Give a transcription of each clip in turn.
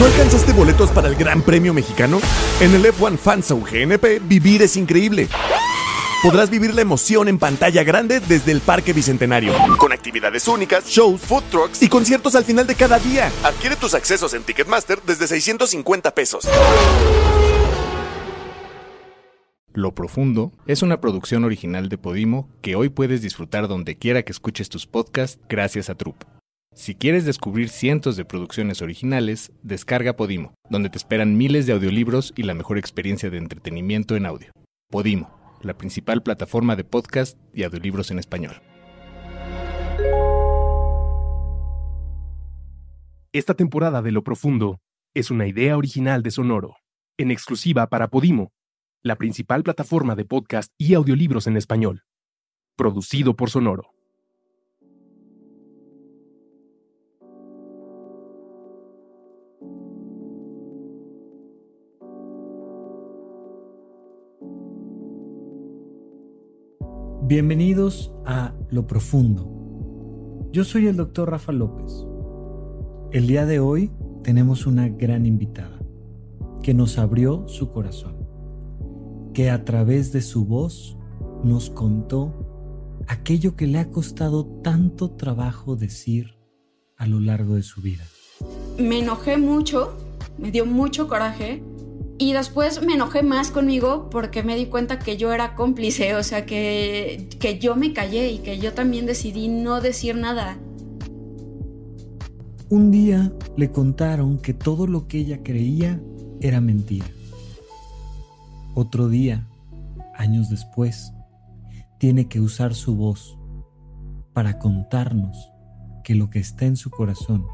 ¿No alcanzaste boletos para el Gran Premio Mexicano? En el F1 Fanzone GNP, vivir es increíble. Podrás vivir la emoción en pantalla grande desde el Parque Bicentenario. Con actividades únicas, shows, food trucks y conciertos al final de cada día. Adquiere tus accesos en Ticketmaster desde 650 pesos. Lo Profundo es una producción original de Podimo que hoy puedes disfrutar donde quiera que escuches tus podcasts gracias a Troop. Si quieres descubrir cientos de producciones originales, descarga Podimo, donde te esperan miles de audiolibros y la mejor experiencia de entretenimiento en audio. Podimo, la principal plataforma de podcast y audiolibros en español. Esta temporada de Lo Profundo es una idea original de Sonoro, en exclusiva para Podimo, la principal plataforma de podcast y audiolibros en español. Producido por Sonoro. Bienvenidos a Lo Profundo. Yo soy el doctor Rafa López. El día de hoy tenemos una gran invitada que nos abrió su corazón, que a través de su voz nos contó aquello que le ha costado tanto trabajo decir a lo largo de su vida. Me enojé mucho, me dio mucho coraje y después me enojé más conmigo porque me di cuenta que yo era cómplice, o sea, que, que yo me callé y que yo también decidí no decir nada. Un día le contaron que todo lo que ella creía era mentira. Otro día, años después, tiene que usar su voz para contarnos que lo que está en su corazón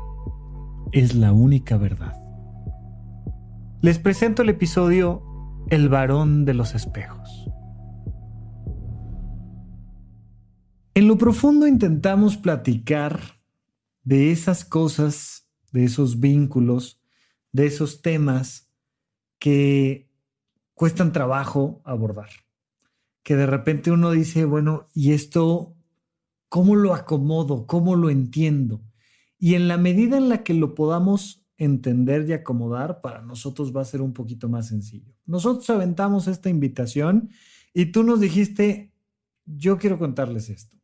es la única verdad. Les presento el episodio El varón de los espejos. En lo profundo intentamos platicar de esas cosas, de esos vínculos, de esos temas que cuestan trabajo abordar. Que de repente uno dice, bueno, ¿y esto cómo lo acomodo? ¿Cómo lo entiendo? Y en la medida en la que lo podamos entender y acomodar, para nosotros va a ser un poquito más sencillo. Nosotros aventamos esta invitación y tú nos dijiste, yo quiero contarles esto.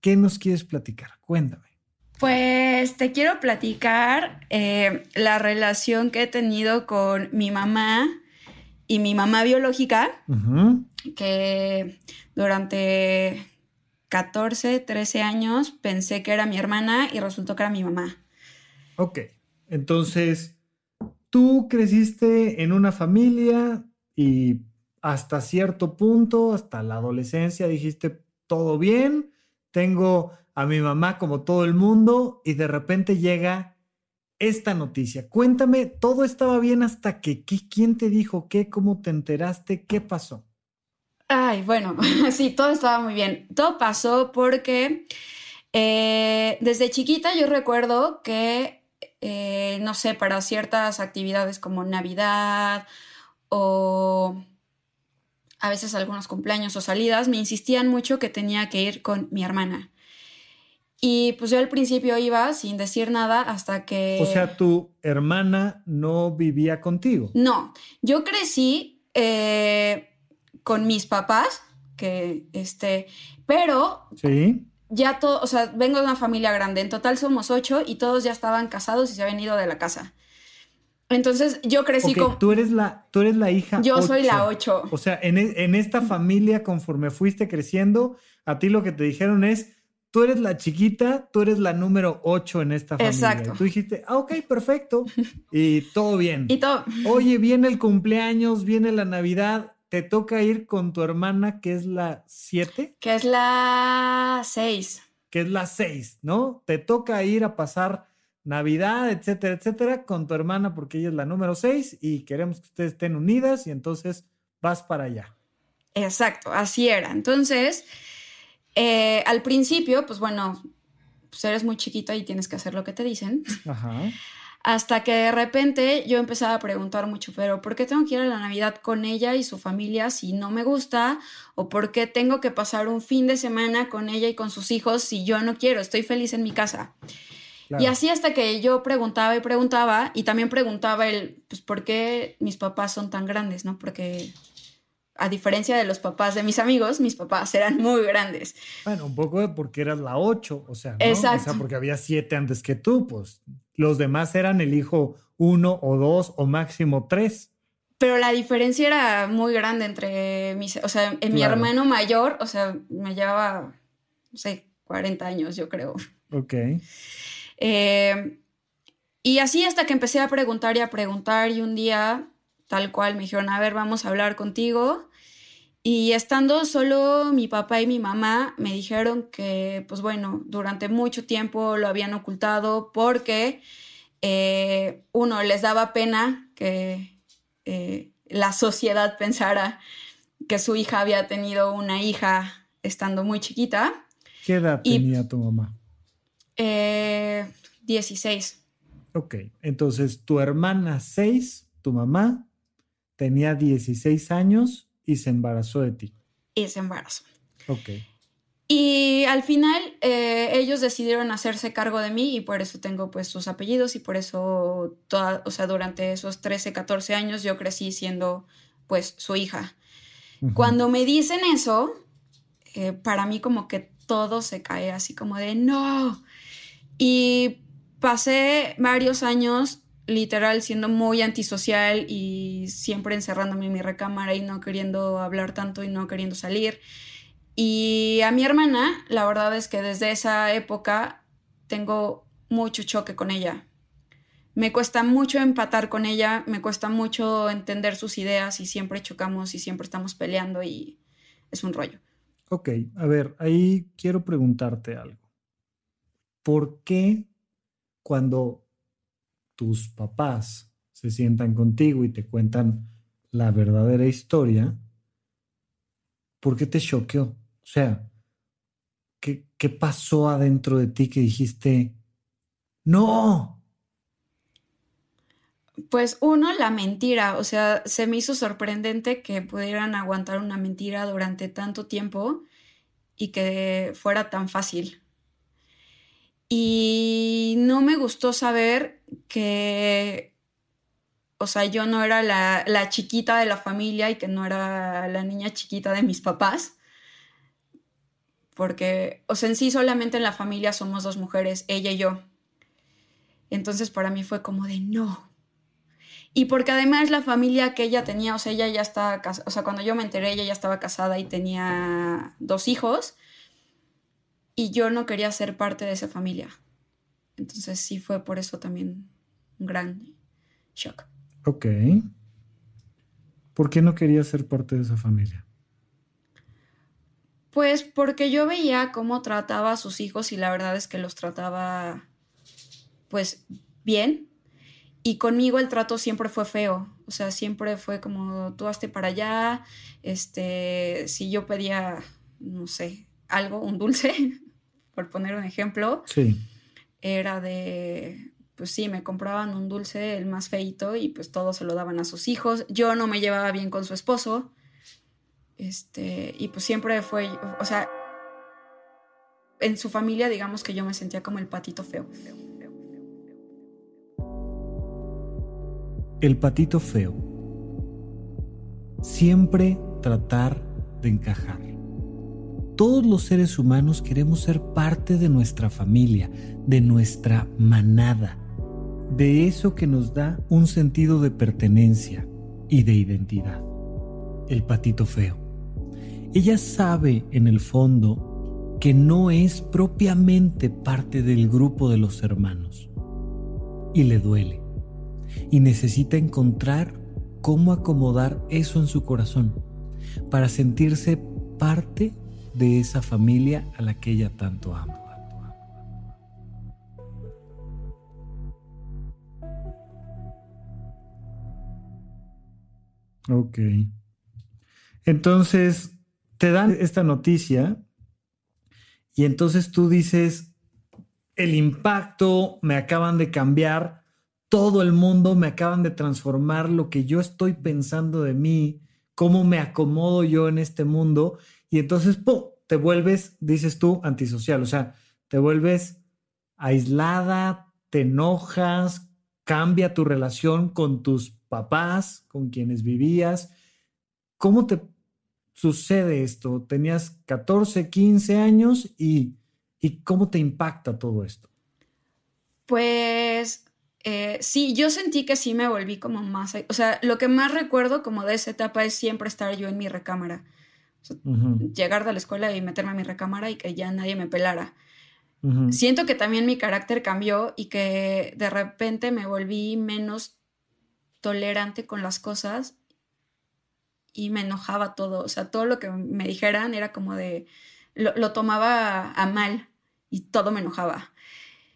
¿Qué nos quieres platicar? Cuéntame. Pues te quiero platicar eh, la relación que he tenido con mi mamá y mi mamá biológica, que durante 14, 13 años pensé que era mi hermana y resultó que era mi mamá. Ok. Entonces, tú creciste en una familia y hasta cierto punto, hasta la adolescencia, dijiste, todo bien, tengo a mi mamá como todo el mundo y de repente llega esta noticia. Cuéntame, todo estaba bien hasta que, ¿quién te dijo qué? ¿Cómo te enteraste? ¿Qué pasó? Ay, bueno, sí, todo estaba muy bien. Todo pasó porque eh, desde chiquita yo recuerdo que eh, no sé, para ciertas actividades como Navidad o a veces algunos cumpleaños o salidas, me insistían mucho que tenía que ir con mi hermana. Y pues yo al principio iba sin decir nada hasta que... O sea, tu hermana no vivía contigo. No, yo crecí eh, con mis papás, que este, pero... Sí ya todo, o sea, vengo de una familia grande, en total somos ocho y todos ya estaban casados y se habían ido de la casa. Entonces yo crecí como... Tú eres la, tú eres la hija. Yo soy la ocho. O sea, e, en, esta familia, conforme fuiste creciendo, a ti lo que te dijeron es, tú eres la chiquita, tú eres la número ocho en esta familia. Exacto. tú dijiste, ah, ok, perfecto. Y todo bien. Y todo. Oye, viene el cumpleaños, viene la Navidad, te toca ir con tu hermana, que es la 7. Que es la 6. Que es la 6, ¿no? Te toca ir a pasar Navidad, etcétera, etcétera, con tu hermana, porque ella es la número 6 y queremos que ustedes estén unidas y entonces vas para allá. Exacto, así era. Entonces, eh, al principio, pues bueno, pues eres muy chiquito y tienes que hacer lo que te dicen. Ajá. Hasta que de repente yo empezaba a preguntar mucho, pero ¿por qué tengo que ir a la Navidad con ella y su familia si no me gusta? ¿O por qué tengo que pasar un fin de semana con ella y con sus hijos si yo no quiero? Estoy feliz en mi casa. Y así hasta que yo preguntaba y preguntaba, y también preguntaba el, pues, ¿por qué mis papás son tan grandes? ¿No? Porque a diferencia de los papás de mis amigos, mis papás eran muy grandes. Bueno, un poco porque eras la 8, o sea, porque había siete antes que tú, pues. Los demás eran el hijo uno o dos o máximo tres. Pero la diferencia era muy grande entre mis, o sea, en mi hermano mayor, o sea, me llevaba, no sé, 40 años, yo creo. Ok. Eh, y así hasta que empecé a preguntar y a preguntar y un día, tal cual, me dijeron, a ver, vamos a hablar contigo y estando solo mi papá y mi mamá me dijeron que, pues bueno, durante mucho tiempo lo habían ocultado porque, eh, uno, les daba pena que eh, la sociedad pensara que su hija había tenido una hija estando muy chiquita. ¿Qué edad tenía tu mamá? Eh, 16. Ok, entonces tu hermana 6, tu mamá tenía 16 años y se embarazó de ti. Y se embarazó. Ok. Y al final eh, ellos decidieron hacerse cargo de mí y por eso tengo pues sus apellidos y por eso, toda, o sea, durante esos 13, 14 años yo crecí siendo pues su hija. Cuando me dicen eso, eh, para mí como que todo se cae así como de no. Y pasé varios años literal siendo muy antisocial y siempre encerrándome en mi recámara y no queriendo hablar tanto y no queriendo salir. Y a mi hermana, la verdad es que desde esa época tengo mucho choque con ella. Me cuesta mucho empatar con ella, me cuesta mucho entender sus ideas y siempre chocamos y siempre estamos peleando y es un rollo. Ok, a ver, ahí quiero preguntarte algo. ¿Por qué cuando tus papás se sientan contigo y te cuentan la verdadera historia, ¿por qué te choqueó? O sea, ¿qué, ¿qué, pasó adentro de ti que dijiste, no? Pues uno, la mentira, o sea, se me hizo sorprendente que pudieran aguantar una mentira durante tanto tiempo y que fuera tan fácil. Y no me gustó saber que, o sea, yo no era la, chiquita de la familia y que no era la niña chiquita de mis papás. Porque, o sea, en sí solamente en la familia somos dos mujeres, ella y yo. Entonces para mí fue como de no. Y porque además la familia que ella tenía, o sea, ella ya está o sea, cuando yo me enteré, ella ya estaba casada y tenía dos hijos. Y yo no quería ser parte de esa familia. Entonces sí fue por eso también un gran shock. Ok. ¿Por qué no quería ser parte de esa familia? Pues porque yo veía cómo trataba a sus hijos y la verdad es que los trataba pues bien. Y conmigo el trato siempre fue feo. O sea, siempre fue como tú haste para allá. Este, si yo pedía, no sé, algo, un dulce, por poner un ejemplo. Sí era de, pues sí, me compraban un dulce, el más feito, y pues todo se lo daban a sus hijos. Yo no me llevaba bien con su esposo. Este, y pues siempre fue, o sea, en su familia digamos que yo me sentía como el patito feo. El patito feo. Siempre tratar de encajar todos los seres humanos queremos ser parte de nuestra familia, de nuestra manada, de eso que nos da un sentido de pertenencia y de identidad. El patito feo. Ella sabe en el fondo que no es propiamente parte del grupo de los hermanos. Y le duele. Y necesita encontrar cómo acomodar eso en su corazón para sentirse parte de de esa familia a la que ella tanto ama. Ok. Entonces, te dan esta noticia y entonces tú dices, el impacto, me acaban de cambiar todo el mundo, me acaban de transformar lo que yo estoy pensando de mí, cómo me acomodo yo en este mundo y entonces, te vuelves, dices tú, antisocial, o sea, te vuelves aislada, te enojas, cambia tu relación con tus papás, con quienes vivías. ¿Cómo te sucede esto? Tenías 14, 15 años y, y ¿cómo te impacta todo esto? Pues eh, sí, yo sentí que sí me volví como más, o sea, lo que más recuerdo como de esa etapa es siempre estar yo en mi recámara. Llegar de la escuela y meterme a mi recámara y que ya nadie me pelara. Siento que también mi carácter cambió y que de repente me volví menos tolerante con las cosas y me enojaba todo. O sea, todo lo que me dijeran era como de. Lo, lo tomaba a mal y todo me enojaba.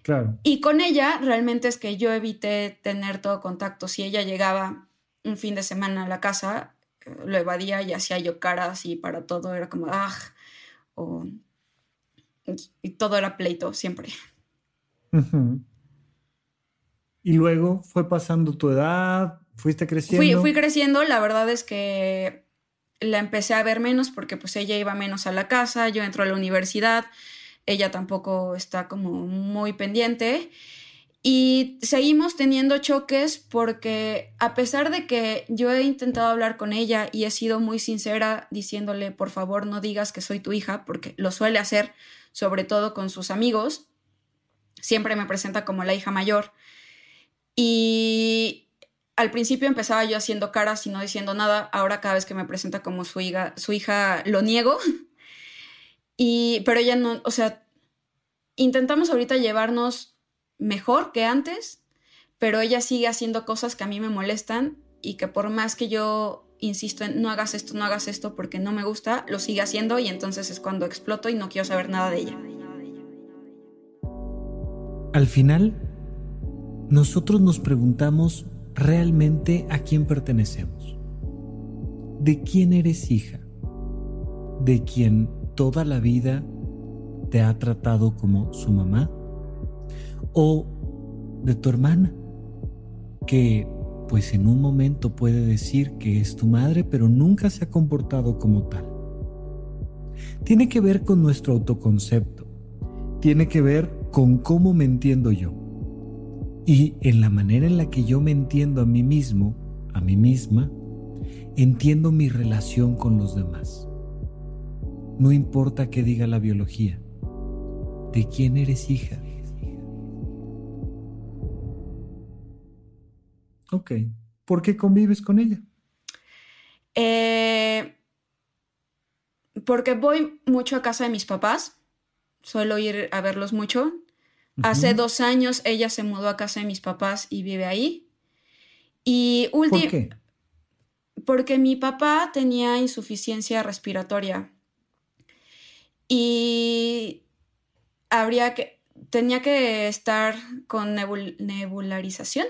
Claro. Y con ella realmente es que yo evité tener todo contacto. Si ella llegaba un fin de semana a la casa, lo evadía y hacía yo caras y para todo era como, ah, y todo era pleito siempre. Y luego fue pasando tu edad, fuiste creciendo. Fui, fui, creciendo, la verdad es que la empecé a ver menos porque pues ella iba menos a la casa, yo entro a la universidad, ella tampoco está como muy pendiente y seguimos teniendo choques porque a pesar de que yo he intentado hablar con ella y he sido muy sincera diciéndole, por favor, no digas que soy tu hija, porque lo suele hacer, sobre todo con sus amigos, siempre me presenta como la hija mayor. Y al principio empezaba yo haciendo caras y no diciendo nada, ahora cada vez que me presenta como su hija, su hija lo niego. y, pero ella no, o sea, intentamos ahorita llevarnos mejor que antes, pero ella sigue haciendo cosas que a mí me molestan y que por más que yo insisto en no hagas esto, no hagas esto porque no me gusta, lo sigue haciendo y entonces es cuando exploto y no quiero saber nada de ella. Al final, nosotros nos preguntamos realmente a quién pertenecemos. ¿De quién eres hija? ¿De quién toda la vida te ha tratado como su mamá? o de tu hermana, que pues en un momento puede decir que es tu madre, pero nunca se ha comportado como tal. Tiene que ver con nuestro autoconcepto, tiene que ver con cómo me entiendo yo. Y en la manera en la que yo me entiendo a mí mismo, a mí misma, entiendo mi relación con los demás. No importa qué diga la biología, ¿de quién eres hija? Ok. ¿Por qué convives con ella? Eh, porque voy mucho a casa de mis papás. Suelo ir a verlos mucho. Hace dos años ella se mudó a casa de mis papás y vive ahí. Y ¿Por qué? Porque mi papá tenía insuficiencia respiratoria. Y habría que. Tenía que estar con nebul nebularización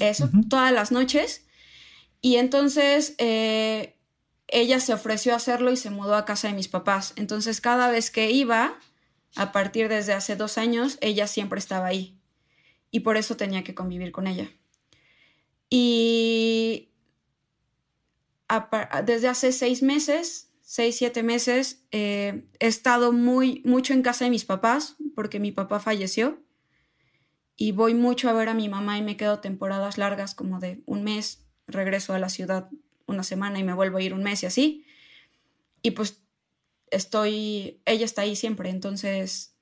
eso, todas las noches. Y entonces eh, ella se ofreció a hacerlo y se mudó a casa de mis papás. Entonces cada vez que iba, a partir desde hace dos años, ella siempre estaba ahí. Y por eso tenía que convivir con ella. Y desde hace seis meses, seis, siete meses, eh, he estado muy, mucho en casa de mis papás porque mi papá falleció y voy mucho a ver a mi mamá y me quedo temporadas largas como de un mes, regreso a la ciudad una semana y me vuelvo a ir un mes y así. Y pues estoy, ella está ahí siempre, entonces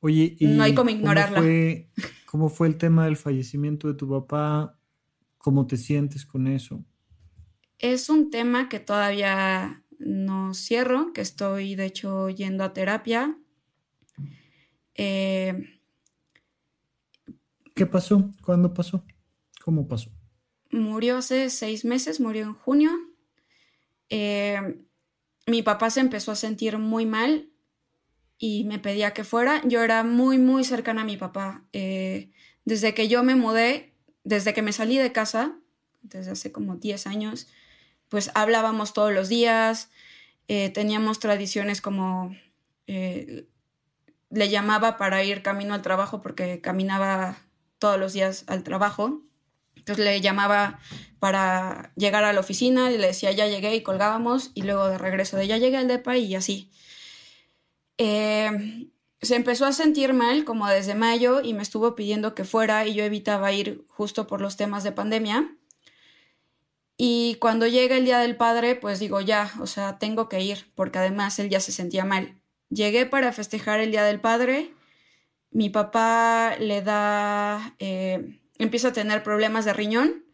Oye, y no hay como ignorarla. ¿cómo fue, el tema del fallecimiento de tu papá? ¿Cómo te sientes con eso? Es un tema que todavía no cierro, que estoy de hecho yendo a terapia. Eh, ¿Qué pasó? ¿Cuándo pasó? ¿Cómo pasó? Murió hace seis meses, murió en junio. Eh, mi papá se empezó a sentir muy mal y me pedía que fuera. Yo era muy, muy cercana a mi papá. Eh, desde que yo me mudé, desde que me salí de casa, desde hace como 10 años, pues hablábamos todos los días, eh, teníamos tradiciones como le llamaba para ir camino al trabajo porque caminaba todos los días al trabajo. Entonces le llamaba para llegar a la oficina y le decía ya llegué y colgábamos y luego de regreso de ya llegué al DEPA y así. Eh, se empezó a sentir mal como desde mayo y me estuvo pidiendo que fuera y yo evitaba ir justo por los temas de pandemia. Y cuando llega el Día del Padre, pues digo ya, o sea, tengo que ir porque además él ya se sentía mal. Llegué para festejar el Día del Padre mi papá le da, eh, empieza a tener problemas de riñón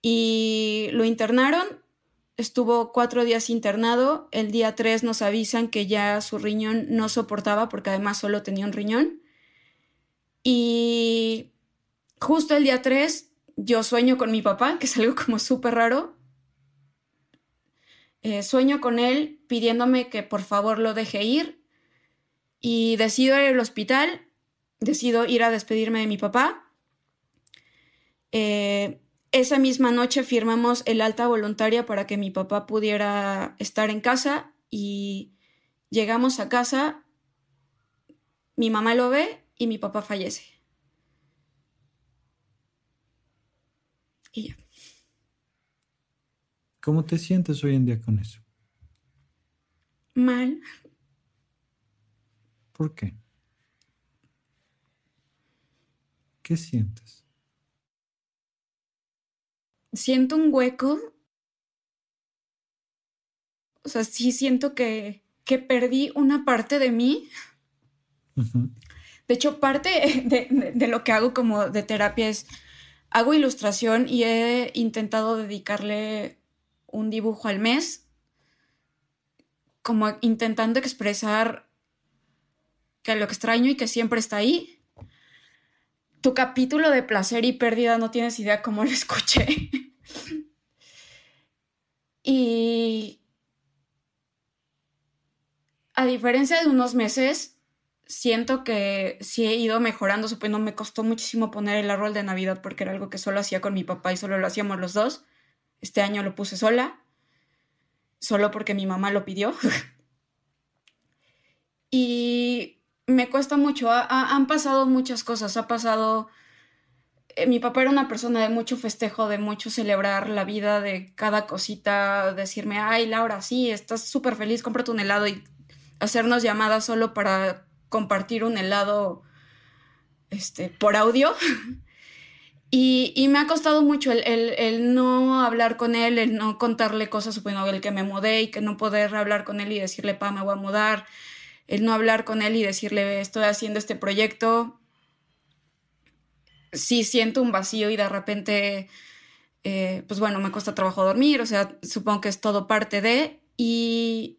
y lo internaron. Estuvo cuatro días internado. El día tres nos avisan que ya su riñón no soportaba porque además solo tenía un riñón. Y justo el día tres yo sueño con mi papá, que es algo como súper raro. Eh, sueño con él pidiéndome que por favor lo deje ir y decido ir al hospital, decido ir a despedirme de mi papá. Eh, esa misma noche firmamos el alta voluntaria para que mi papá pudiera estar en casa y llegamos a casa, mi mamá lo ve y mi papá fallece. Y ya. ¿Cómo te sientes hoy en día con eso? Mal, ¿Por qué? ¿Qué sientes? Siento un hueco. O sea, sí siento que, perdí una parte de mí. De hecho, parte de, de, lo que hago como de terapia es, hago ilustración y he intentado dedicarle un dibujo al mes, como intentando expresar que lo extraño y que siempre está ahí. Tu capítulo de placer y pérdida no tienes idea cómo lo escuché. y a diferencia de unos meses, siento que sí he ido mejorando. Supongo, me costó muchísimo poner el árbol de Navidad porque era algo que solo hacía con mi papá y solo lo hacíamos los dos. Este año lo puse sola, solo porque mi mamá lo pidió. y me cuesta mucho. han pasado muchas cosas. Ha pasado. Eh, mi papá era una persona de mucho festejo, de mucho celebrar la vida, de cada cosita, decirme, ay, Laura, sí, estás súper feliz, cómprate un helado y hacernos llamadas solo para compartir un helado este, por audio. y, me ha costado mucho el, no hablar con él, el no contarle cosas, el que me mudé y que no poder hablar con él y decirle, pa, me voy a mudar, el no hablar con él y decirle, estoy haciendo este proyecto, sí siento un vacío y de repente, eh, pues bueno, me cuesta trabajo dormir, o sea, supongo que es todo parte de, y,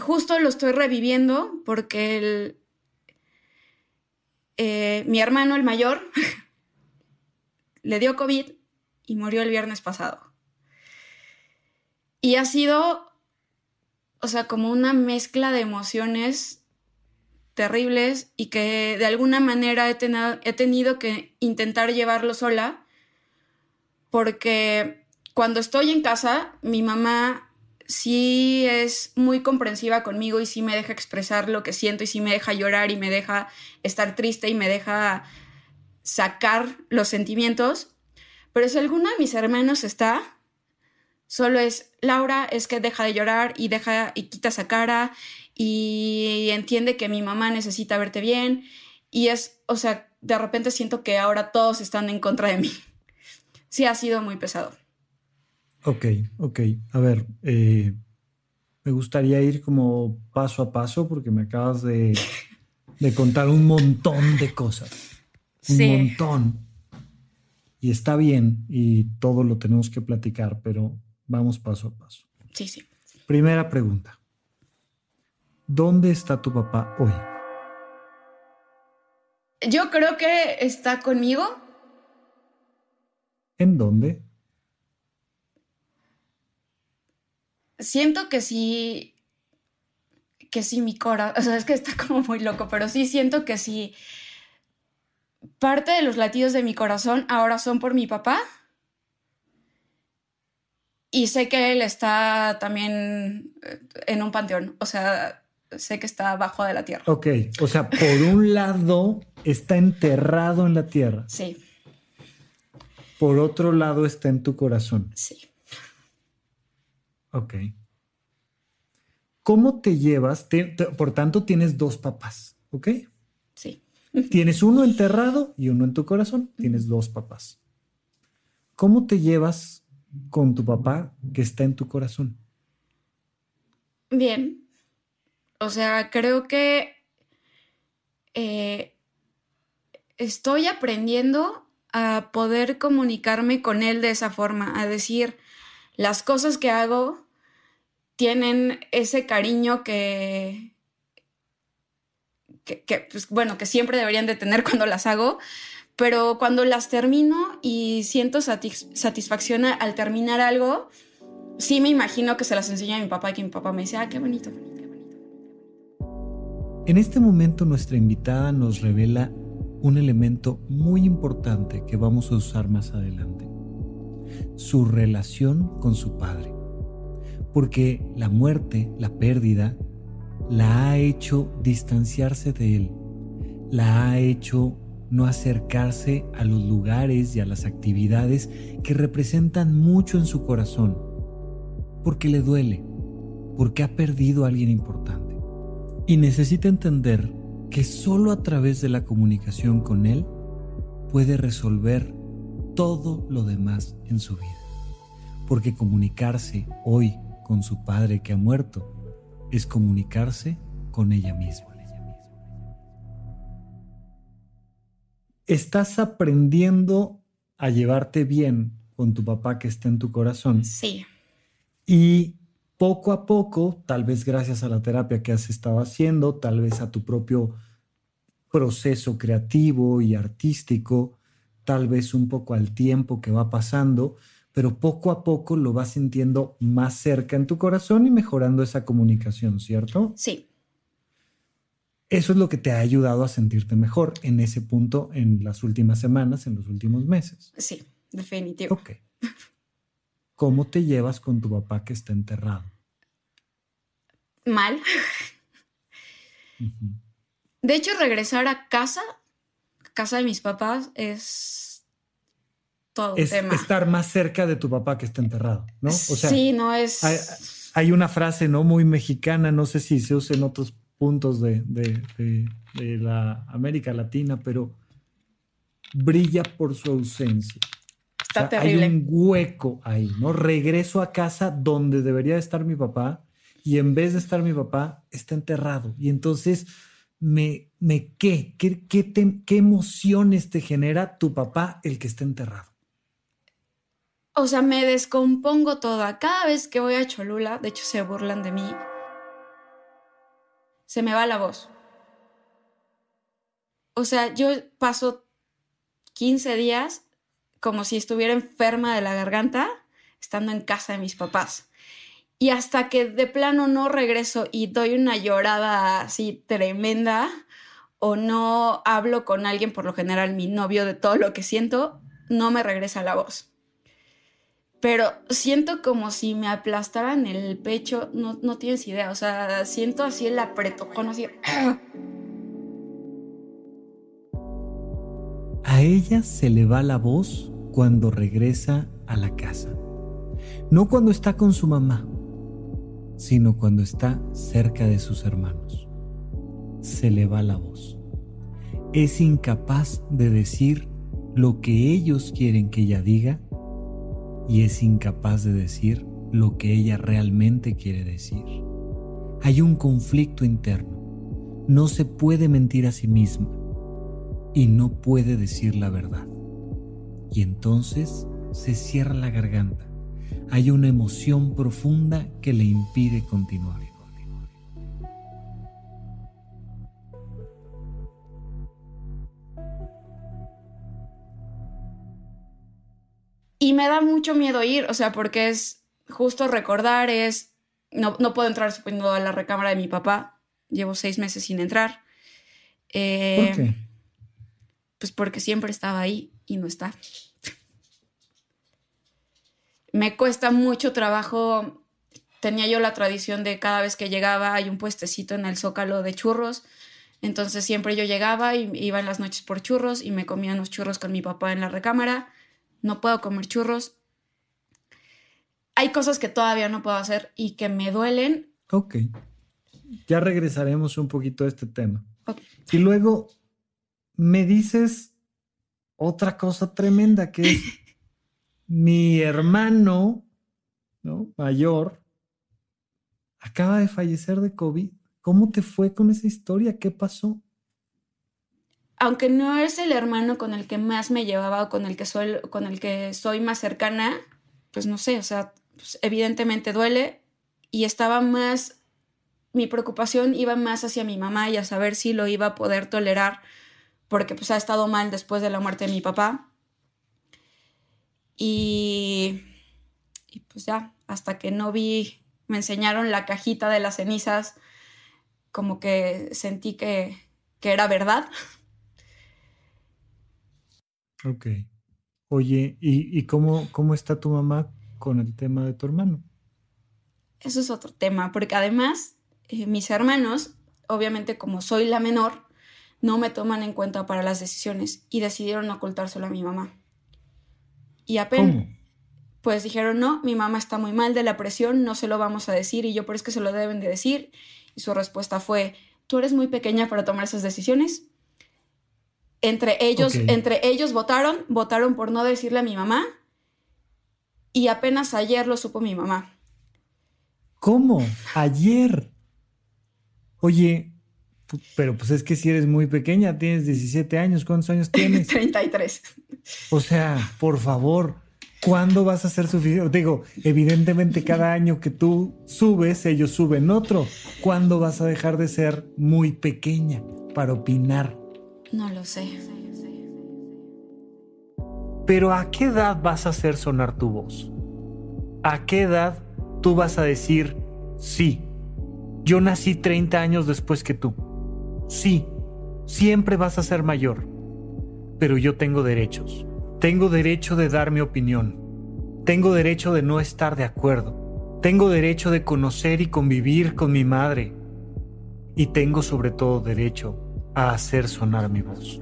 justo lo estoy reviviendo porque el, eh, mi hermano, el mayor, le dio COVID y murió el viernes pasado. Y ha sido o sea, como una mezcla de emociones terribles y que de alguna manera he, tenido que intentar llevarlo sola porque cuando estoy en casa, mi mamá sí es muy comprensiva conmigo y sí me deja expresar lo que siento y sí me deja llorar y me deja estar triste y me deja sacar los sentimientos. Pero si alguno de mis hermanos está, Solo es, Laura, es que deja de llorar y deja y quita esa cara y entiende que mi mamá necesita verte bien. Y es, o sea, de repente siento que ahora todos están en contra de mí. Sí, ha sido muy pesado. Ok, ok. A ver, eh, me gustaría ir como paso a paso porque me acabas de, contar un montón de cosas. Un montón. Y está bien y todo lo tenemos que platicar, pero Vamos paso a paso. Sí, sí. Primera pregunta. ¿Dónde está tu papá hoy? Yo creo que está conmigo. ¿En dónde? Siento que sí, que sí mi corazón, o sea, es que está como muy loco, pero sí siento que sí. Parte de los latidos de mi corazón ahora son por mi papá. Y sé que él está también eh, en un panteón, o sea, sé que está abajo de la tierra. Ok, o sea, por un lado está enterrado en la tierra. Sí. Por otro lado está en tu corazón. Sí. Ok. ¿Cómo te llevas? por tanto, tienes dos papás, ¿ok? Sí. Tienes uno enterrado y uno en tu corazón. Tienes dos papás. ¿Cómo te llevas con tu papá que está en tu corazón? Bien. O sea, creo que eh, estoy aprendiendo a poder comunicarme con él de esa forma, a decir, las cosas que hago tienen ese cariño que, que, pues, bueno, que siempre deberían de tener cuando las hago, pero cuando las termino y siento satisfacción al terminar algo, sí me imagino que se las enseña a mi papá y que mi papá me dice, ah, qué bonito, qué bonito, qué bonito. En este momento nuestra invitada nos revela un elemento muy importante que vamos a usar más adelante, su relación con su padre, porque la muerte, la pérdida, la ha hecho distanciarse de él, la ha hecho no acercarse a los lugares y a las actividades que representan mucho en su corazón, porque le duele, porque ha perdido a alguien importante. Y necesita entender que solo a través de la comunicación con él puede resolver todo lo demás en su vida. Porque comunicarse hoy con su padre que ha muerto es comunicarse con ella misma. estás aprendiendo a llevarte bien con tu papá que está en tu corazón. Sí. Y poco a poco, tal vez gracias a la terapia que has estado haciendo, tal vez a tu propio proceso creativo y artístico, tal vez un poco al tiempo que va pasando, pero poco a poco lo vas sintiendo más cerca en tu corazón y mejorando esa comunicación, ¿cierto? Sí. Eso es lo que te ha ayudado a sentirte mejor en ese punto en las últimas semanas, en los últimos meses. Sí, definitivo. Ok. ¿Cómo te llevas con tu papá que está enterrado? Mal. De hecho, regresar a casa, casa de mis papás, es todo es tema. Estar más cerca de tu papá que está enterrado, ¿no? sí, no es. Hay, una frase, ¿no? Muy mexicana, no sé si se usa en otros puntos de, la América Latina, pero brilla por su ausencia. Está terrible. Hay un hueco ahí, ¿no? Regreso a casa donde debería estar mi papá y en vez de estar mi papá, está enterrado. Y entonces, me, me ¿qué? ¿Qué, qué, ¿Qué emociones te genera tu papá el que está enterrado? O sea, me descompongo toda. Cada vez que voy a Cholula, de hecho se burlan de mí, se me va la voz. O sea, yo paso 15 días como si estuviera enferma de la garganta, estando en casa de mis papás. Y hasta que de plano no regreso y doy una llorada así tremenda, o no hablo con alguien, por lo general mi novio, de todo lo que siento, no me regresa la voz pero siento como si me aplastaran el pecho, no, tienes idea, o sea, siento así el apreto así... A ella se le va la voz cuando regresa a la casa. No cuando está con su mamá, sino cuando está cerca de sus hermanos. Se le va la voz. Es incapaz de decir lo que ellos quieren que ella diga y es incapaz de decir lo que ella realmente quiere decir. Hay un conflicto interno. No se puede mentir a sí misma y no puede decir la verdad. Y entonces se cierra la garganta. Hay una emoción profunda que le impide continuar. Y me da mucho miedo ir, o sea, porque es justo recordar, es, no, no puedo entrar suponiendo a la recámara de mi papá, llevo seis meses sin entrar. Eh, ¿Por qué? Pues porque siempre estaba ahí y no está. me cuesta mucho trabajo tenía yo la tradición de cada vez que llegaba hay un puestecito en el zócalo de churros. Entonces siempre yo llegaba y iba en las noches por churros y me comía unos churros con mi papá en la recámara no puedo comer churros. Hay cosas que todavía no puedo hacer y que me duelen. Ok. Ya regresaremos un poquito a este tema. Y luego me dices otra cosa tremenda que es mi hermano mayor acaba de fallecer de COVID. ¿Cómo te fue con esa historia? ¿Qué pasó? aunque no es el hermano con el que más me llevaba o con el que soy, con el que soy más cercana, pues no sé, o sea, pues evidentemente duele y estaba más, mi preocupación iba más hacia mi mamá y a saber si lo iba a poder tolerar, porque pues ha estado mal después de la muerte de mi papá. Y, pues ya, hasta que no vi, me enseñaron la cajita de las cenizas, como que sentí que, que era verdad. Ok. Oye, ¿y, cómo, cómo está tu mamá con el tema de tu hermano? Eso es otro tema, porque además eh, mis hermanos, obviamente como soy la menor, no me toman en cuenta para las decisiones y decidieron ocultárselo a mi mamá. Y apenas, pues dijeron, no, mi mamá está muy mal de la presión, no se lo vamos a decir y yo, pero es que se lo deben de decir. Y su respuesta fue, tú eres muy pequeña para tomar esas decisiones, entre ellos, entre ellos votaron, votaron por no decirle a mi mamá y apenas ayer lo supo mi mamá. ¿Cómo? Ayer. Oye, pero pues es que si eres muy pequeña, tienes 17 años, ¿cuántos años tienes? 33. O sea, por favor, ¿cuándo vas a ser suficiente? Digo, evidentemente cada año que tú subes, ellos suben otro. ¿Cuándo vas a dejar de ser muy pequeña para opinar? No lo sé. Pero ¿a qué edad vas a hacer sonar tu voz? ¿A qué edad tú vas a decir, sí, yo nací 30 años después que tú? Sí, siempre vas a ser mayor. Pero yo tengo derechos. Tengo derecho de dar mi opinión. Tengo derecho de no estar de acuerdo. Tengo derecho de conocer y convivir con mi madre. Y tengo sobre todo derecho a hacer sonar mi voz.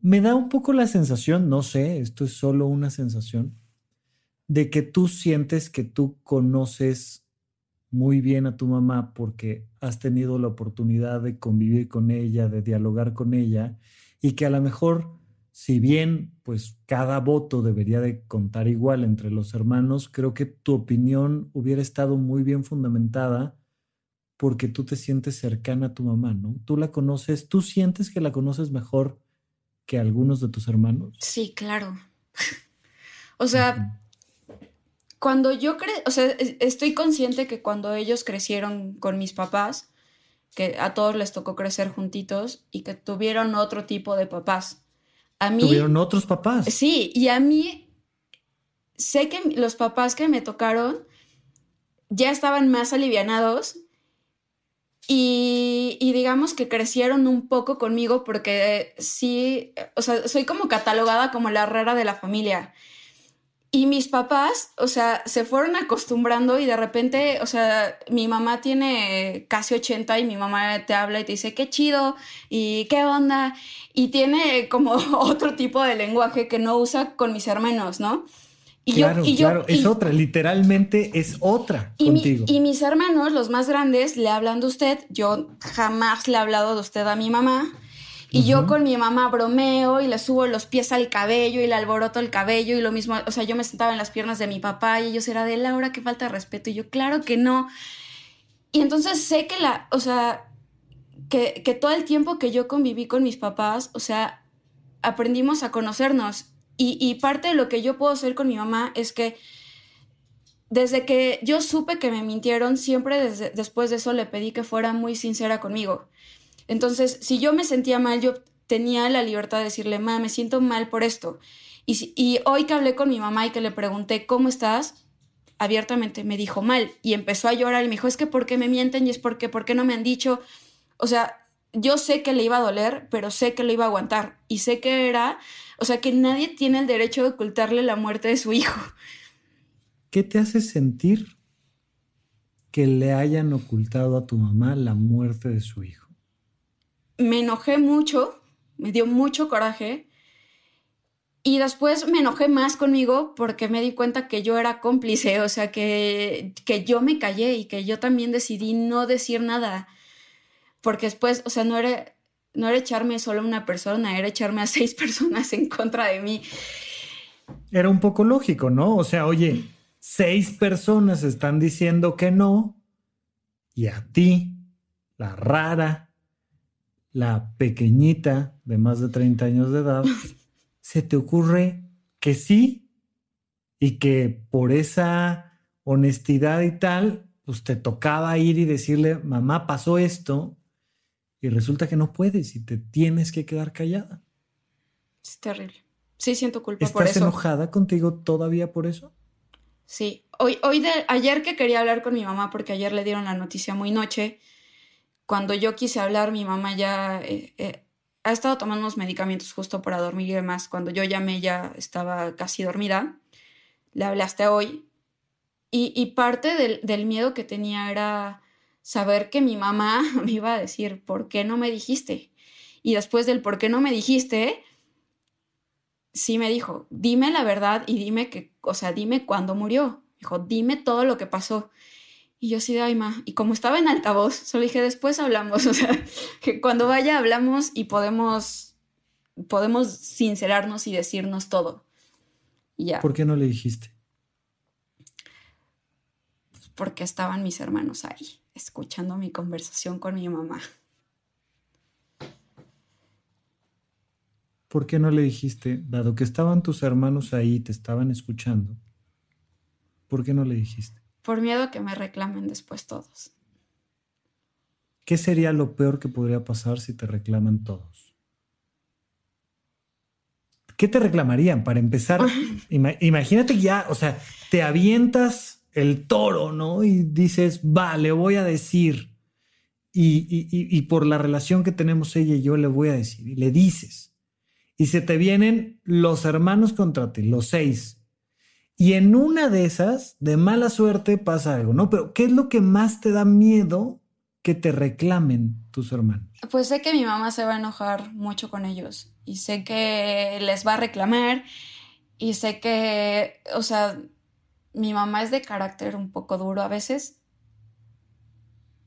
Me da un poco la sensación, no sé, esto es solo una sensación, de que tú sientes que tú conoces muy bien a tu mamá porque has tenido la oportunidad de convivir con ella, de dialogar con ella, y que a lo mejor si bien pues cada voto debería de contar igual entre los hermanos, creo que tu opinión hubiera estado muy bien fundamentada porque tú te sientes cercana a tu mamá, ¿no? Tú la conoces, tú sientes que la conoces mejor que algunos de tus hermanos. Sí, claro. o sea, cuando yo creo, o sea, estoy consciente que cuando ellos crecieron con mis papás, que a todos les tocó crecer juntitos y que tuvieron otro tipo de papás a mí, Tuvieron otros papás. Sí, y a mí sé que los papás que me tocaron ya estaban más alivianados y, y, digamos que crecieron un poco conmigo porque sí, o sea, soy como catalogada como la rara de la familia. Y mis papás, o sea, se fueron acostumbrando y de repente, o sea, mi mamá tiene casi 80 y mi mamá te habla y te dice, qué chido y qué onda. Y tiene como otro tipo de lenguaje que no usa con mis hermanos, ¿no? Y yo, claro, es otra, literalmente es otra contigo. y mis hermanos, los más grandes, le hablan de usted. Yo jamás le he hablado de usted a mi mamá. Y yo con mi mamá bromeo y le subo los pies al cabello y le alboroto el cabello y lo mismo, o sea, yo me sentaba en las piernas de mi papá y ellos era de Laura, qué falta de respeto. Y yo, claro que no. Y entonces sé que la, o sea, que, todo el tiempo que yo conviví con mis papás, o sea, aprendimos a conocernos. Y, parte de lo que yo puedo hacer con mi mamá es que desde que yo supe que me mintieron, siempre después de eso le pedí que fuera muy sincera conmigo. Entonces, si yo me sentía mal, yo tenía la libertad de decirle, mamá, me siento mal por esto. Y, hoy que hablé con mi mamá y que le pregunté, ¿cómo estás? abiertamente me dijo mal y empezó a llorar y me dijo, es que ¿por qué me mienten? Y es porque, ¿por qué no me han dicho? O sea, yo sé que le iba a doler, pero sé que lo iba a aguantar y sé que era, o sea, que nadie tiene el derecho de ocultarle la muerte de su hijo. ¿Qué te hace sentir que le hayan ocultado a tu mamá la muerte de su hijo? me enojé mucho, me dio mucho coraje. Y después me enojé más conmigo porque me di cuenta que yo era cómplice, o sea, que, que yo me callé y que yo también decidí no decir nada. Porque después, o sea, no era, no era echarme solo a una persona, era echarme a seis personas en contra de mí. Era un poco lógico, ¿no? O sea, oye, seis personas están diciendo que no y a ti, la rara, la pequeñita de más de 30 años de edad, se te ocurre que sí y que por esa honestidad y tal, pues te tocaba ir y decirle, mamá, pasó esto, y resulta que no puedes y te tienes que quedar callada. Es terrible. Sí, siento culpa por eso. ¿Estás enojada contigo todavía por eso? Sí. Hoy, hoy de, ayer que quería hablar con mi mamá porque ayer le dieron la noticia muy noche, cuando yo quise hablar, mi mamá ya eh, eh, ha estado tomando los medicamentos justo para dormir y demás. Cuando yo llamé, ya estaba casi dormida. Le hablaste hoy. Y, parte del, miedo que tenía era saber que mi mamá me iba a decir, ¿por qué no me dijiste? Y después del por qué no me dijiste, sí me dijo, dime la verdad y dime que, o dime cuándo murió. Dijo, dime todo lo que pasó. Y yo así de, ay, y como estaba en altavoz, solo dije, después hablamos, o sea, que cuando vaya hablamos y podemos, podemos sincerarnos y decirnos todo. ya. ¿Por qué no le dijiste? Pues porque estaban mis hermanos ahí, escuchando mi conversación con mi mamá. ¿Por qué no le dijiste, dado que estaban tus hermanos ahí y te estaban escuchando? ¿Por qué no le dijiste? por miedo a que me reclamen después todos. ¿Qué sería lo peor que podría pasar si te reclaman todos? ¿Qué te reclamarían para empezar? imagínate imagínate ya, o sea, te avientas el toro, ¿no? Y dices, vale, voy a decir. Y, y por la relación que tenemos ella y yo le voy a decir. Y le dices. Y se te vienen los hermanos contra ti, los seis y en una de esas, de mala suerte, pasa algo, ¿no? Pero ¿qué es lo que más te da miedo que te reclamen tus hermanos? Pues sé que mi mamá se va a enojar mucho con ellos y sé que les va a reclamar y sé que, o sea, mi mamá es de carácter un poco duro a veces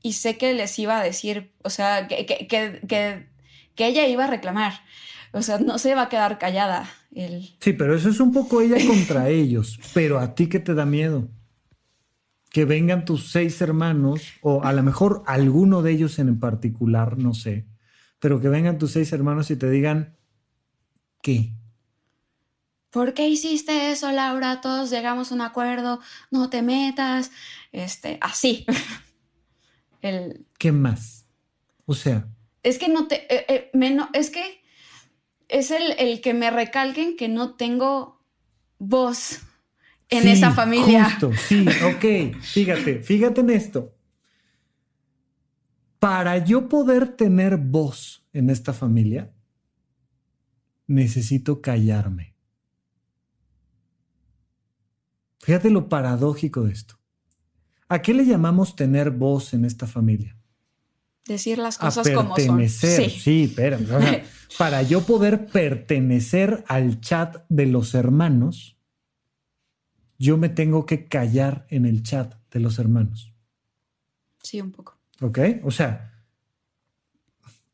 y sé que les iba a decir, o sea, que, que, que, que ella iba a reclamar, o sea, no se va a quedar callada. Sí, pero eso es un poco ella contra ellos, pero a ti que te da miedo que vengan tus seis hermanos, o a lo mejor alguno de ellos en particular, no sé, pero que vengan tus seis hermanos y te digan, ¿qué? ¿Por qué hiciste eso, Laura? Todos llegamos a un acuerdo, no te metas, este, así. El... ¿Qué más? O sea. Es que no te, eh, eh, menos, es que es el, que me recalquen que no tengo voz en esa familia. Justo, sí, ok. Fíjate, fíjate en esto. Para yo poder tener voz en esta familia, necesito callarme. Fíjate lo paradójico de esto. ¿A qué le llamamos tener voz en esta familia? decir las cosas como son. Sí, sí pero, para yo poder pertenecer al chat de los hermanos, yo me tengo que callar en el chat de los hermanos. Sí, un poco. ¿Ok? O sea,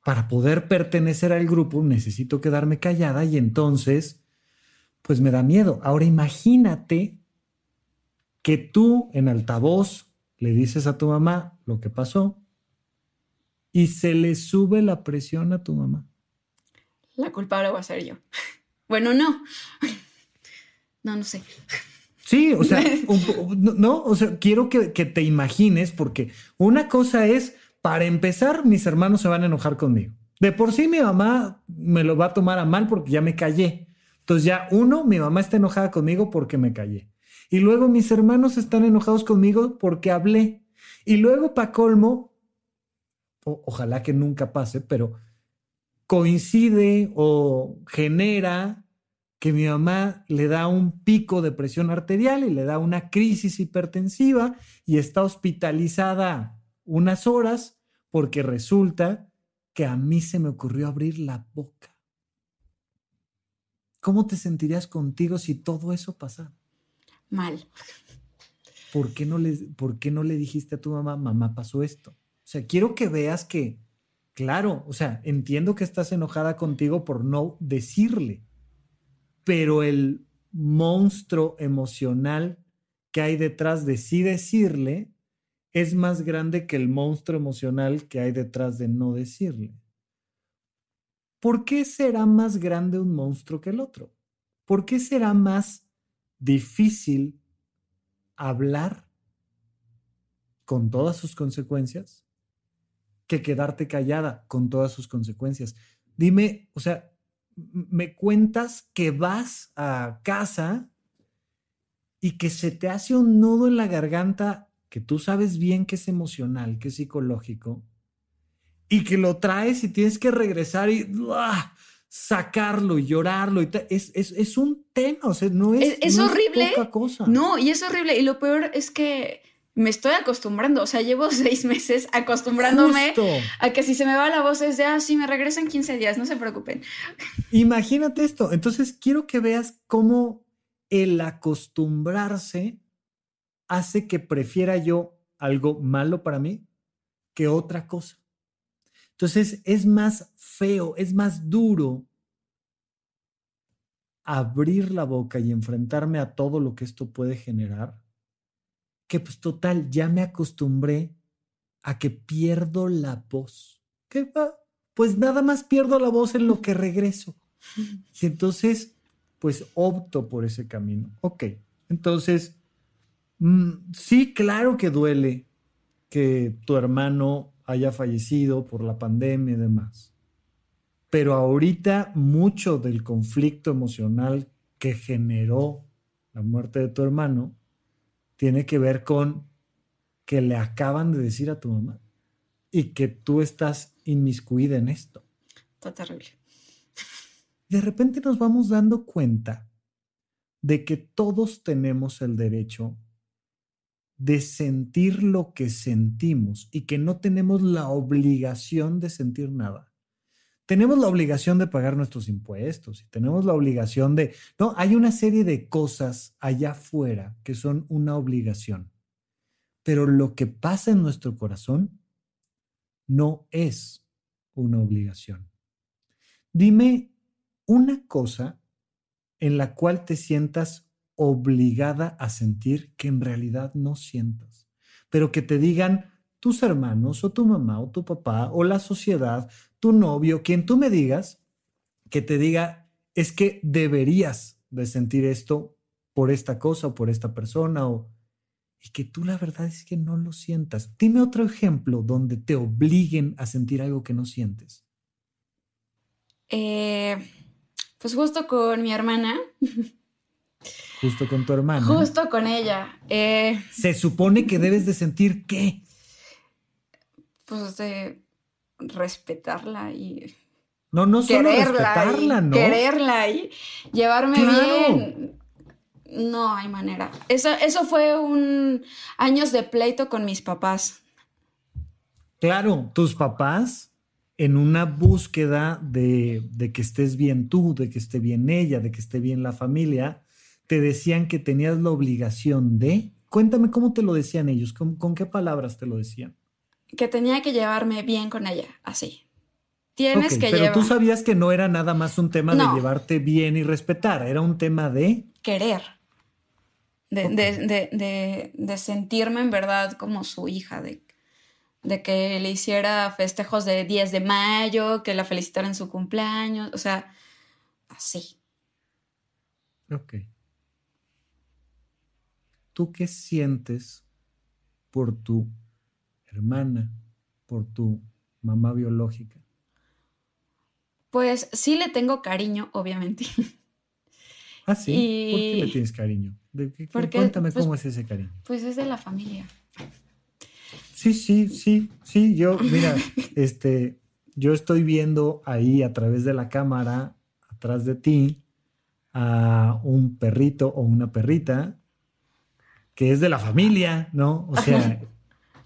para poder pertenecer al grupo necesito quedarme callada y entonces, pues me da miedo. Ahora imagínate que tú en altavoz le dices a tu mamá lo que pasó y se le sube la presión a tu mamá. La culpable va a ser yo. Bueno, no. No, no sé. Sí, o sea, no, o sea, quiero que, te imagines, porque una cosa es, para empezar, mis hermanos se van a enojar conmigo. De por sí mi mamá me lo va a tomar a mal porque ya me callé. Entonces ya uno, mi mamá está enojada conmigo porque me callé. Y luego mis hermanos están enojados conmigo porque hablé. Y luego, para colmo, ojalá que nunca pase, pero coincide o genera que mi mamá le da un pico de presión arterial y le da una crisis hipertensiva y está hospitalizada unas horas porque resulta que a mí se me ocurrió abrir la boca. ¿Cómo te sentirías contigo si todo eso pasara? Mal. no le, por qué no le dijiste a tu mamá, mamá pasó esto? O sea, quiero que veas que, claro, o sea, entiendo que estás enojada contigo por no decirle, pero el monstruo emocional que hay detrás de sí decirle es más grande que el monstruo emocional que hay detrás de no decirle. ¿Por qué será más grande un monstruo que el otro? ¿Por qué será más difícil hablar con todas sus consecuencias que quedarte callada con todas sus consecuencias. Dime, o sea, me cuentas que vas a casa y que se te hace un nudo en la garganta que tú sabes bien que es emocional, que es psicológico, y que lo traes y tienes que regresar y sacarlo y llorarlo. es, un tema, o sea, no es, es, horrible. Poca cosa. No, y es horrible. Y lo peor es que me estoy acostumbrando, o sea, llevo seis meses acostumbrándome a que si se me va la voz es de, ah, sí, me regresan 15 días, no se preocupen. Imagínate esto, entonces quiero que veas cómo el acostumbrarse hace que prefiera yo algo malo para mí que otra cosa. Entonces es más feo, es más duro abrir la boca y enfrentarme a todo lo que esto puede generar que pues total, ya me acostumbré a que pierdo la voz. ¿Qué va? Ah, pues nada más pierdo la voz en lo que regreso. entonces, pues opto por ese camino. Ok, entonces, mm, sí, claro que duele que tu hermano haya fallecido por la pandemia y demás. Pero ahorita mucho del conflicto emocional que generó la muerte de tu hermano tiene que ver con que le acaban de decir a tu mamá y que tú estás inmiscuida en esto. Está terrible. De repente nos vamos dando cuenta de que todos tenemos el derecho de sentir lo que sentimos y que no tenemos la obligación de sentir nada tenemos la obligación de pagar nuestros impuestos y tenemos la obligación de... No, hay una serie de cosas allá afuera que son una obligación, pero lo que pasa en nuestro corazón no es una obligación. Dime una cosa en la cual te sientas obligada a sentir que en realidad no sientas, pero que te digan tus hermanos o tu mamá o tu papá o la sociedad tu novio, quien tú me digas, que te diga, es que deberías de sentir esto por esta cosa o por esta persona o y que tú la verdad es que no lo sientas. Dime otro ejemplo donde te obliguen a sentir algo que no sientes. Eh, pues justo con mi hermana. Justo con tu hermana. Justo con ella. Eh. Se supone que debes de sentir qué. Pues de respetarla y no, no solo respetarla, ¿no? Quererla y llevarme bien. No hay manera. Eso, fue un años de pleito con mis papás. Claro, tus papás en una búsqueda de, que estés bien tú, de que esté bien ella, de que esté bien la familia, te decían que tenías la obligación de... Cuéntame cómo te lo decían ellos, con, con qué palabras te lo decían que tenía que llevarme bien con ella, así. Tienes que pero tú sabías que no era nada más un tema de llevarte bien y respetar, era un tema de. Querer. De, de, de, de sentirme en verdad como su hija, de, que le hiciera festejos de 10 de mayo, que la felicitara en su cumpleaños, o sea, así. Ok. ¿Tú qué sientes por tu hermana, por tu mamá biológica? Pues sí le tengo cariño, obviamente. Ah, sí. ¿Por qué le tienes cariño? cuéntame pues, cómo es ese cariño. Pues es de la familia. Sí, sí, sí, sí. Yo, mira, este, yo estoy viendo ahí a través de la cámara, atrás de ti, a un perrito o una perrita que es de la familia, ¿no? O sea,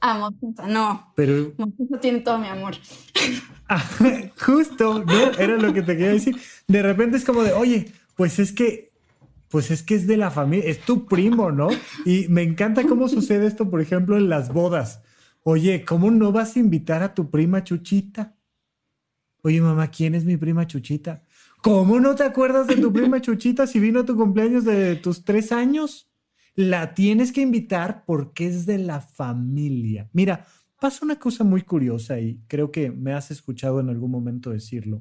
A ah, no. Pero... tiene todo mi amor. Ah, justo, ¿no? Era lo que te quería decir. De repente es como de, oye, pues es que pues es que es de la familia, es tu primo, ¿no? Y me encanta cómo sucede esto, por ejemplo, en las bodas. Oye, ¿cómo no vas a invitar a tu prima Chuchita? Oye, mamá, ¿quién es mi prima Chuchita? ¿Cómo no te acuerdas de tu prima Chuchita si vino a tu cumpleaños de tus tres años? La tienes que invitar porque es de la familia. Mira, pasa una cosa muy curiosa y creo que me has escuchado en algún momento decirlo,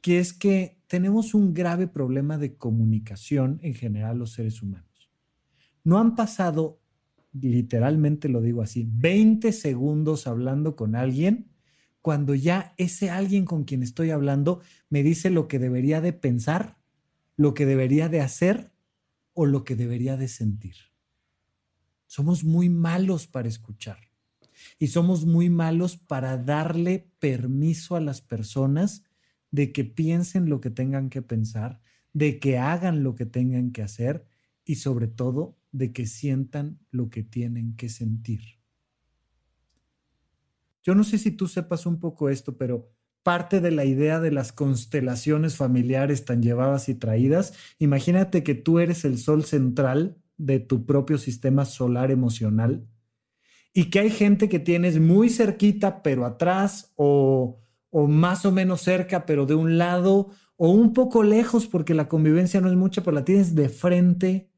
que es que tenemos un grave problema de comunicación en general los seres humanos. No han pasado, literalmente lo digo así, 20 segundos hablando con alguien cuando ya ese alguien con quien estoy hablando me dice lo que debería de pensar, lo que debería de hacer o lo que debería de sentir. Somos muy malos para escuchar y somos muy malos para darle permiso a las personas de que piensen lo que tengan que pensar, de que hagan lo que tengan que hacer y sobre todo de que sientan lo que tienen que sentir. Yo no sé si tú sepas un poco esto, pero parte de la idea de las constelaciones familiares tan llevadas y traídas. Imagínate que tú eres el sol central de tu propio sistema solar emocional y que hay gente que tienes muy cerquita pero atrás o, más o menos cerca pero de un lado o un poco lejos porque la convivencia no es mucha pero la tienes de frente.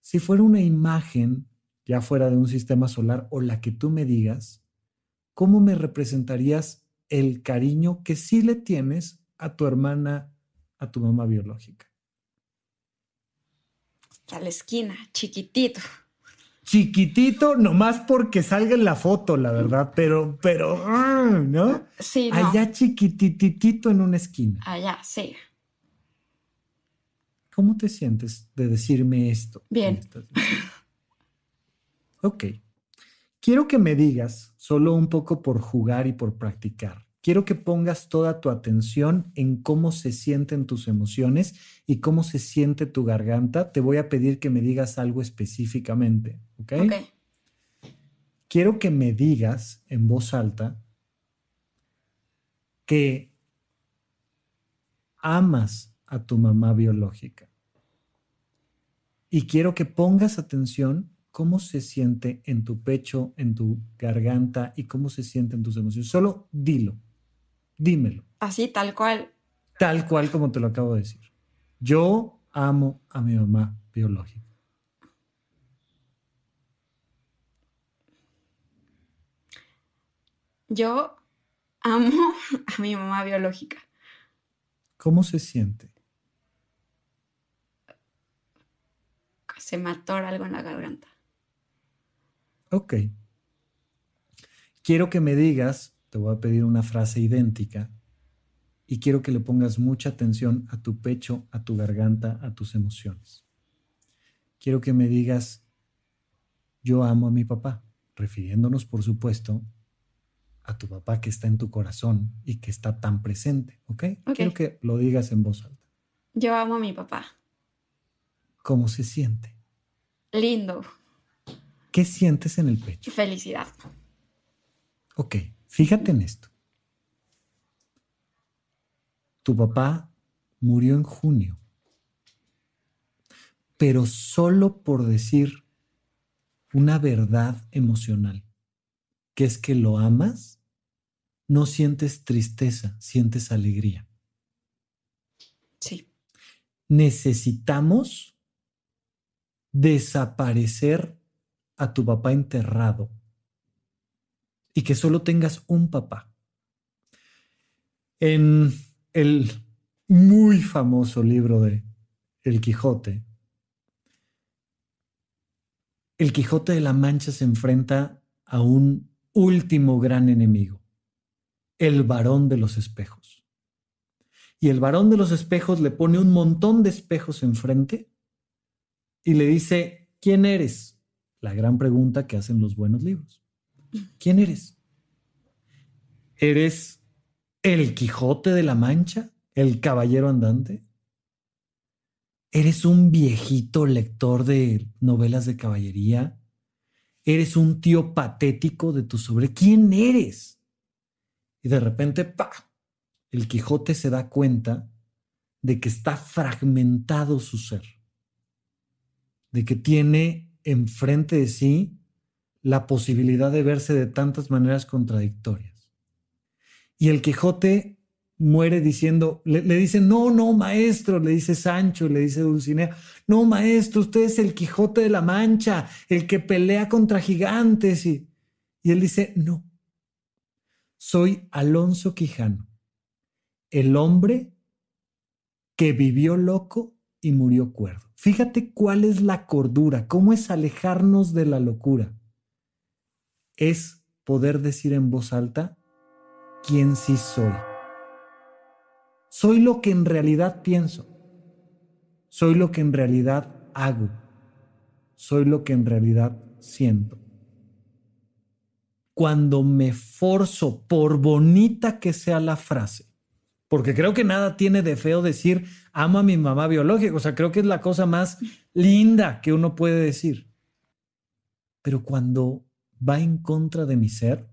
Si fuera una imagen ya fuera de un sistema solar o la que tú me digas, ¿cómo me representarías el cariño que sí le tienes a tu hermana, a tu mamá biológica. A la esquina, chiquitito. Chiquitito, nomás porque salga en la foto, la verdad, pero, pero, ah, ¿no? Sí. No. Allá chiquititito en una esquina. Allá, sí. ¿Cómo te sientes de decirme esto? Bien. Ok. Quiero que me digas, solo un poco por jugar y por practicar, quiero que pongas toda tu atención en cómo se sienten tus emociones y cómo se siente tu garganta. Te voy a pedir que me digas algo específicamente, ¿ok? Quiero que me digas en voz alta que amas a tu mamá biológica. Y quiero que pongas atención cómo se siente en tu pecho, en tu garganta y cómo se sienten tus emociones. Solo dilo, dímelo. Así, tal cual. Tal cual como te lo acabo de decir. Yo amo a mi mamá biológica. Yo amo a mi mamá biológica. ¿Cómo se siente? Se me algo en la garganta. Ok. Quiero que me digas, te voy a pedir una frase idéntica, y quiero que le pongas mucha atención a tu pecho, a tu garganta, a tus emociones. Quiero que me digas, yo amo a mi papá, refiriéndonos, por supuesto, a tu papá que está en tu corazón y que está tan presente, ¿ok? Quiero que lo digas en voz alta. Yo amo a mi papá. ¿Cómo se siente? Lindo. ¿Qué sientes en el pecho? Felicidad. Ok, fíjate en esto. Tu papá murió en junio, pero solo por decir una verdad emocional, que es que lo amas, no sientes tristeza, sientes alegría. Sí. Necesitamos desaparecer a tu papá enterrado y que solo tengas un papá. En el muy famoso libro de El Quijote, el Quijote de la Mancha se enfrenta a un último gran enemigo, el varón de los espejos. Y el varón de los espejos le pone un montón de espejos enfrente y le dice, ¿quién eres? la gran pregunta que hacen los buenos libros. ¿Quién eres? ¿Eres el Quijote de la Mancha? ¿El caballero andante? ¿Eres un viejito lector de novelas de caballería? ¿Eres un tío patético de tu sobre? ¿Quién eres? Y de repente, ¡pa! El Quijote se da cuenta de que está fragmentado su ser, de que tiene enfrente de sí la posibilidad de verse de tantas maneras contradictorias. Y el Quijote muere diciendo, le, dice, no, no, maestro, le dice Sancho, le dice Dulcinea, no, maestro, usted es el Quijote de la Mancha, el que pelea contra gigantes. Y, y él dice, no, soy Alonso Quijano, el hombre que vivió loco y murió cuerdo. Fíjate cuál es la cordura, cómo es alejarnos de la locura. Es poder decir en voz alta quién sí soy. Soy lo que en realidad pienso. Soy lo que en realidad hago. Soy lo que en realidad siento. Cuando me forzo, por bonita que sea la frase, porque creo que nada tiene de feo decir amo a mi mamá biológica. O sea, creo que es la cosa más linda que uno puede decir. Pero cuando va en contra de mi ser,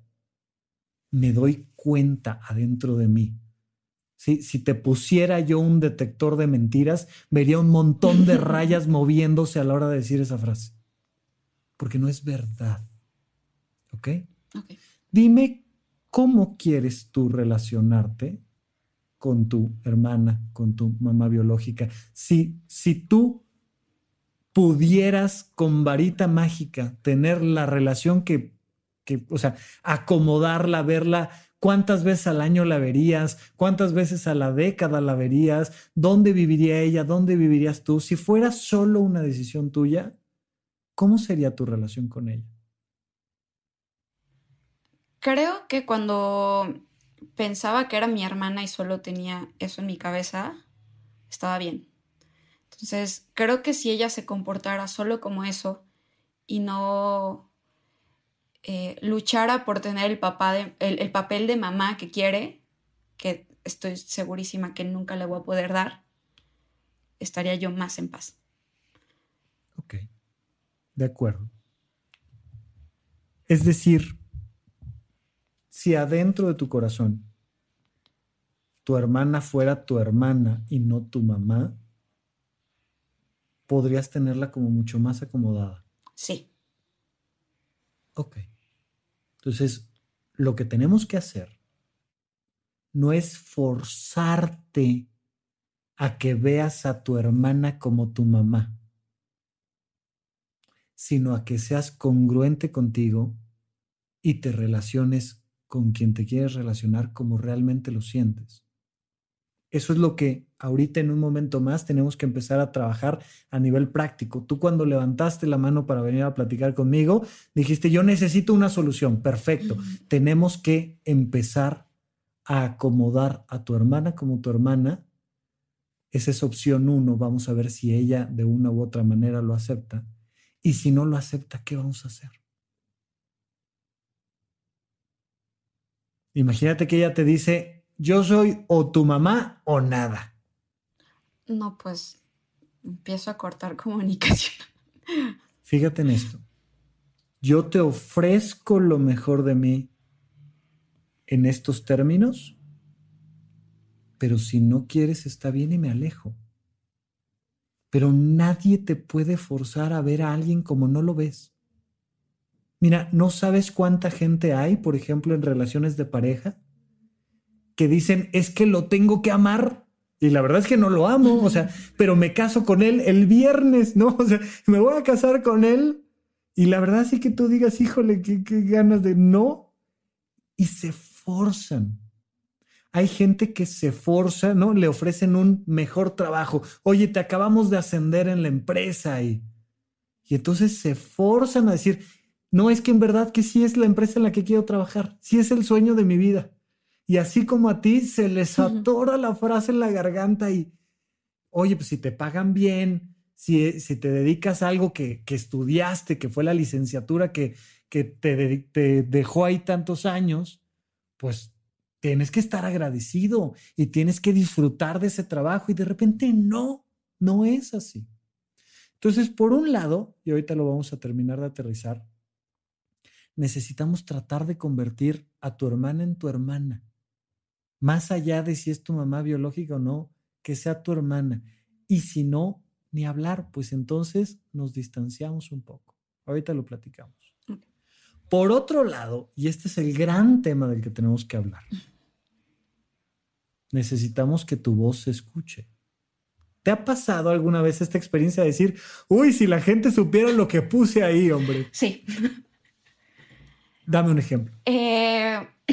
me doy cuenta adentro de mí. Si, te pusiera yo un detector de mentiras, vería un montón de rayas moviéndose a la hora de decir esa frase. Porque no es verdad. ¿Ok? Dime cómo quieres tú relacionarte con tu hermana, con tu mamá biológica. Si, si tú pudieras con varita mágica tener la relación que, que, o sea, acomodarla, verla, cuántas veces al año la verías, cuántas veces a la década la verías, dónde viviría ella, dónde vivirías tú, si fuera solo una decisión tuya, ¿cómo sería tu relación con ella? Creo que cuando pensaba que era mi hermana y solo tenía eso en mi cabeza, estaba bien. Entonces, creo que si ella se comportara solo como eso y no eh, luchara por tener el, papá de, el, el papel de mamá que quiere, que estoy segurísima que nunca le voy a poder dar, estaría yo más en paz. Ok, de acuerdo. Es decir, si adentro de tu corazón tu hermana fuera tu hermana y no tu mamá, podrías tenerla como mucho más acomodada. Sí. Ok. Entonces, lo que tenemos que hacer no es forzarte a que veas a tu hermana como tu mamá, sino a que seas congruente contigo y te relaciones con quien te quieres relacionar como realmente lo sientes. Eso es lo que ahorita en un momento más tenemos que empezar a trabajar a nivel práctico. Tú cuando levantaste la mano para venir a platicar conmigo, dijiste, yo necesito una solución. Perfecto. Tenemos que empezar a acomodar a tu hermana como tu hermana. Esa es opción uno. Vamos a ver si ella de una u otra manera lo acepta. Y si no lo acepta, ¿qué vamos a hacer? Imagínate que ella te dice, yo soy o tu mamá o nada. No, pues empiezo a cortar comunicación. Fíjate en esto. Yo te ofrezco lo mejor de mí en estos términos, pero si no quieres está bien y me alejo. Pero nadie te puede forzar a ver a alguien como no lo ves. Mira, no sabes cuánta gente hay, por ejemplo, en relaciones de pareja, que dicen, es que lo tengo que amar. Y la verdad es que no lo amo, o sea, pero me caso con él el viernes, ¿no? O sea, me voy a casar con él. Y la verdad sí que tú digas, híjole, qué, ganas de no. Y se forzan. Hay gente que se forza, ¿no? Le ofrecen un mejor trabajo. Oye, te acabamos de ascender en la empresa y, y entonces se forzan a decir, no, es que en verdad que sí es la empresa en la que quiero trabajar, sí es el sueño de mi vida. Y así como a ti se les atora la frase en la garganta y, oye, pues si te pagan bien, si, eh, si te dedicas a algo que, estudiaste, que fue la licenciatura que, que te, te dejó ahí tantos años, pues tienes que estar agradecido y tienes que disfrutar de ese trabajo y de repente no, no es así. Entonces, por un lado, y ahorita lo vamos a terminar de aterrizar, necesitamos tratar de convertir a tu hermana en tu hermana. Más allá de si es tu mamá biológica o no, que sea tu hermana. Y si no, ni hablar, pues entonces nos distanciamos un poco. Ahorita lo platicamos. Por otro lado, y este es el gran tema del que tenemos que hablar, necesitamos que tu voz se escuche. ¿Te ha pasado alguna vez esta experiencia de decir, uy, si la gente supiera lo que puse ahí, hombre? Sí. Dame un ejemplo. Eh,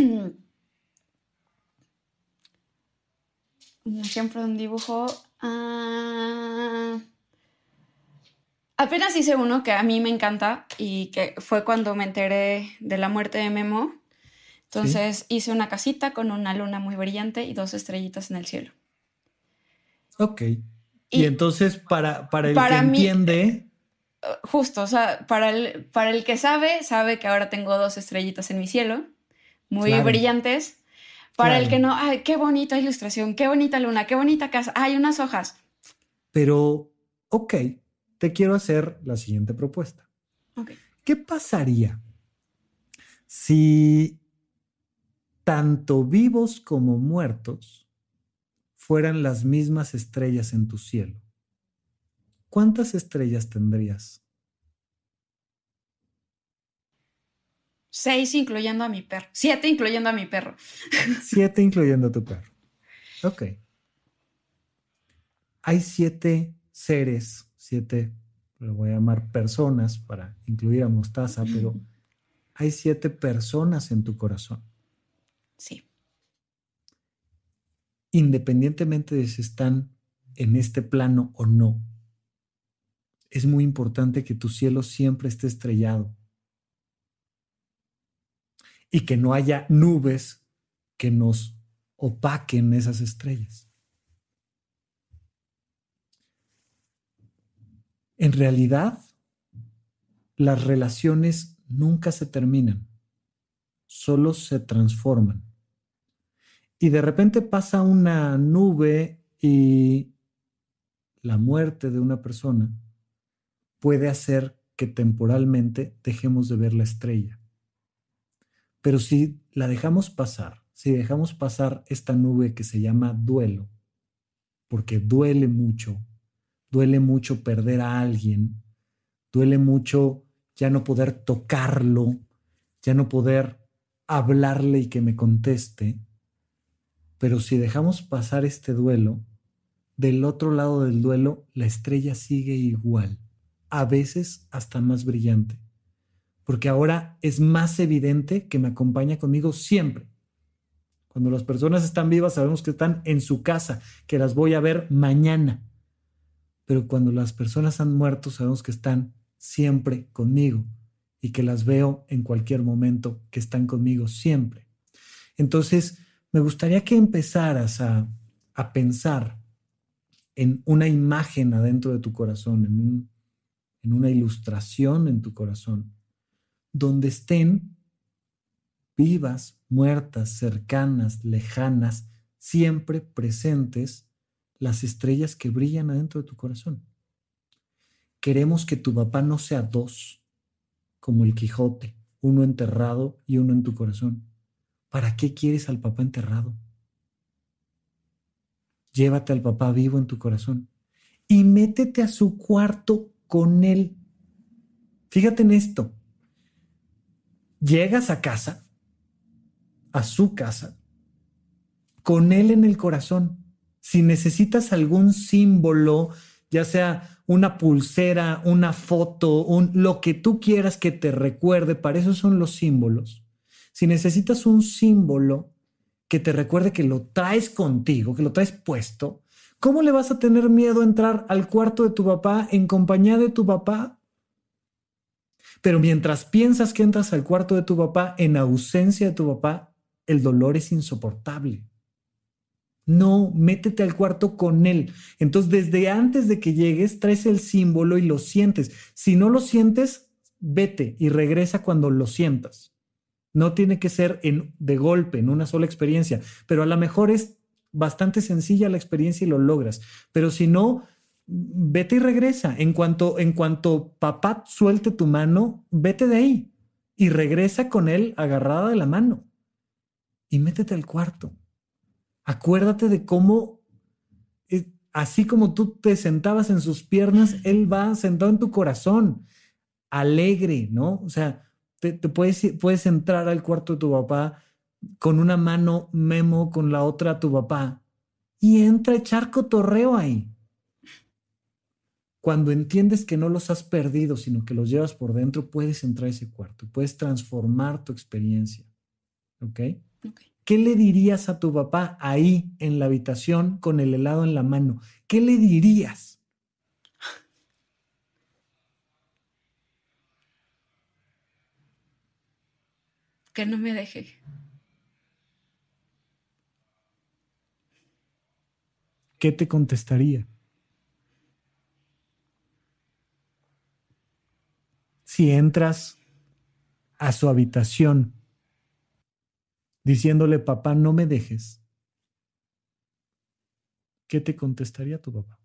un ejemplo de un dibujo. Ah, apenas hice uno que a mí me encanta y que fue cuando me enteré de la muerte de Memo. Entonces hice una casita con una luna muy brillante y dos estrellitas en el cielo. Ok. Y, entonces, para, para el que entiende, justo, o sea, para el, para el que sabe, sabe que ahora tengo dos estrellitas en mi cielo, muy brillantes. Para el que no, ay, qué bonita ilustración, qué bonita luna, qué bonita casa, hay unas hojas. Pero, ok, te quiero hacer la siguiente propuesta. ¿Qué pasaría si tanto vivos como muertos fueran las mismas estrellas en tu cielo? ¿cuántas estrellas tendrías? Seis incluyendo a mi perro. Siete incluyendo a mi perro. Siete incluyendo a tu perro. Ok. Hay siete seres, siete, lo voy a llamar personas para incluir a Mostaza, pero hay siete personas en tu corazón. Sí. Independientemente de si están en este plano o no, es muy importante que tu cielo siempre esté estrellado y que no haya nubes que nos opaquen esas estrellas. En realidad, las relaciones nunca se terminan, solo se transforman. Y de repente pasa una nube y la muerte de una persona puede hacer que temporalmente dejemos de ver la estrella. Pero si la dejamos pasar, si dejamos pasar esta nube que se llama duelo, porque duele mucho, duele mucho perder a alguien, duele mucho ya no poder tocarlo, ya no poder hablarle y que me conteste, pero si dejamos pasar este duelo, del otro lado del duelo la estrella sigue igual a veces hasta más brillante, porque ahora es más evidente que me acompaña conmigo siempre. Cuando las personas están vivas sabemos que están en su casa, que las voy a ver mañana, pero cuando las personas han muerto sabemos que están siempre conmigo y que las veo en cualquier momento, que están conmigo siempre. Entonces, me gustaría que empezaras a, a pensar en una imagen adentro de tu corazón, en un en una ilustración en tu corazón, donde estén vivas, muertas, cercanas, lejanas, siempre presentes las estrellas que brillan adentro de tu corazón. Queremos que tu papá no sea dos, como el Quijote, uno enterrado y uno en tu corazón. ¿Para qué quieres al papá enterrado? Llévate al papá vivo en tu corazón y métete a su cuarto con él. Fíjate en esto. Llegas a casa, a su casa, con él en el corazón. Si necesitas algún símbolo, ya sea una pulsera, una foto, un, lo que tú quieras que te recuerde, para eso son los símbolos. Si necesitas un símbolo que te recuerde que lo traes contigo, que lo traes puesto, ¿Cómo le vas a tener miedo a entrar al cuarto de tu papá en compañía de tu papá? Pero mientras piensas que entras al cuarto de tu papá en ausencia de tu papá, el dolor es insoportable. No, métete al cuarto con él. Entonces, desde antes de que llegues, traes el símbolo y lo sientes. Si no lo sientes, vete y regresa cuando lo sientas. No tiene que ser de golpe, en una sola experiencia, pero a lo mejor es bastante sencilla la experiencia y lo logras. Pero si no, vete y regresa. En cuanto, en cuanto papá suelte tu mano, vete de ahí y regresa con él agarrada de la mano y métete al cuarto. Acuérdate de cómo, eh, así como tú te sentabas en sus piernas, él va sentado en tu corazón, alegre, ¿no? O sea, te, puedes, puedes entrar al cuarto de tu papá con una mano Memo, con la otra a tu papá, y entra a echar cotorreo ahí. Cuando entiendes que no los has perdido, sino que los llevas por dentro, puedes entrar a ese cuarto, puedes transformar tu experiencia. ¿Ok? ¿Qué le dirías a tu papá ahí en la habitación con el helado en la mano? ¿Qué le dirías? Que no me deje. ¿qué te contestaría? Si entras a su habitación diciéndole, papá, no me dejes, ¿qué te contestaría tu papá?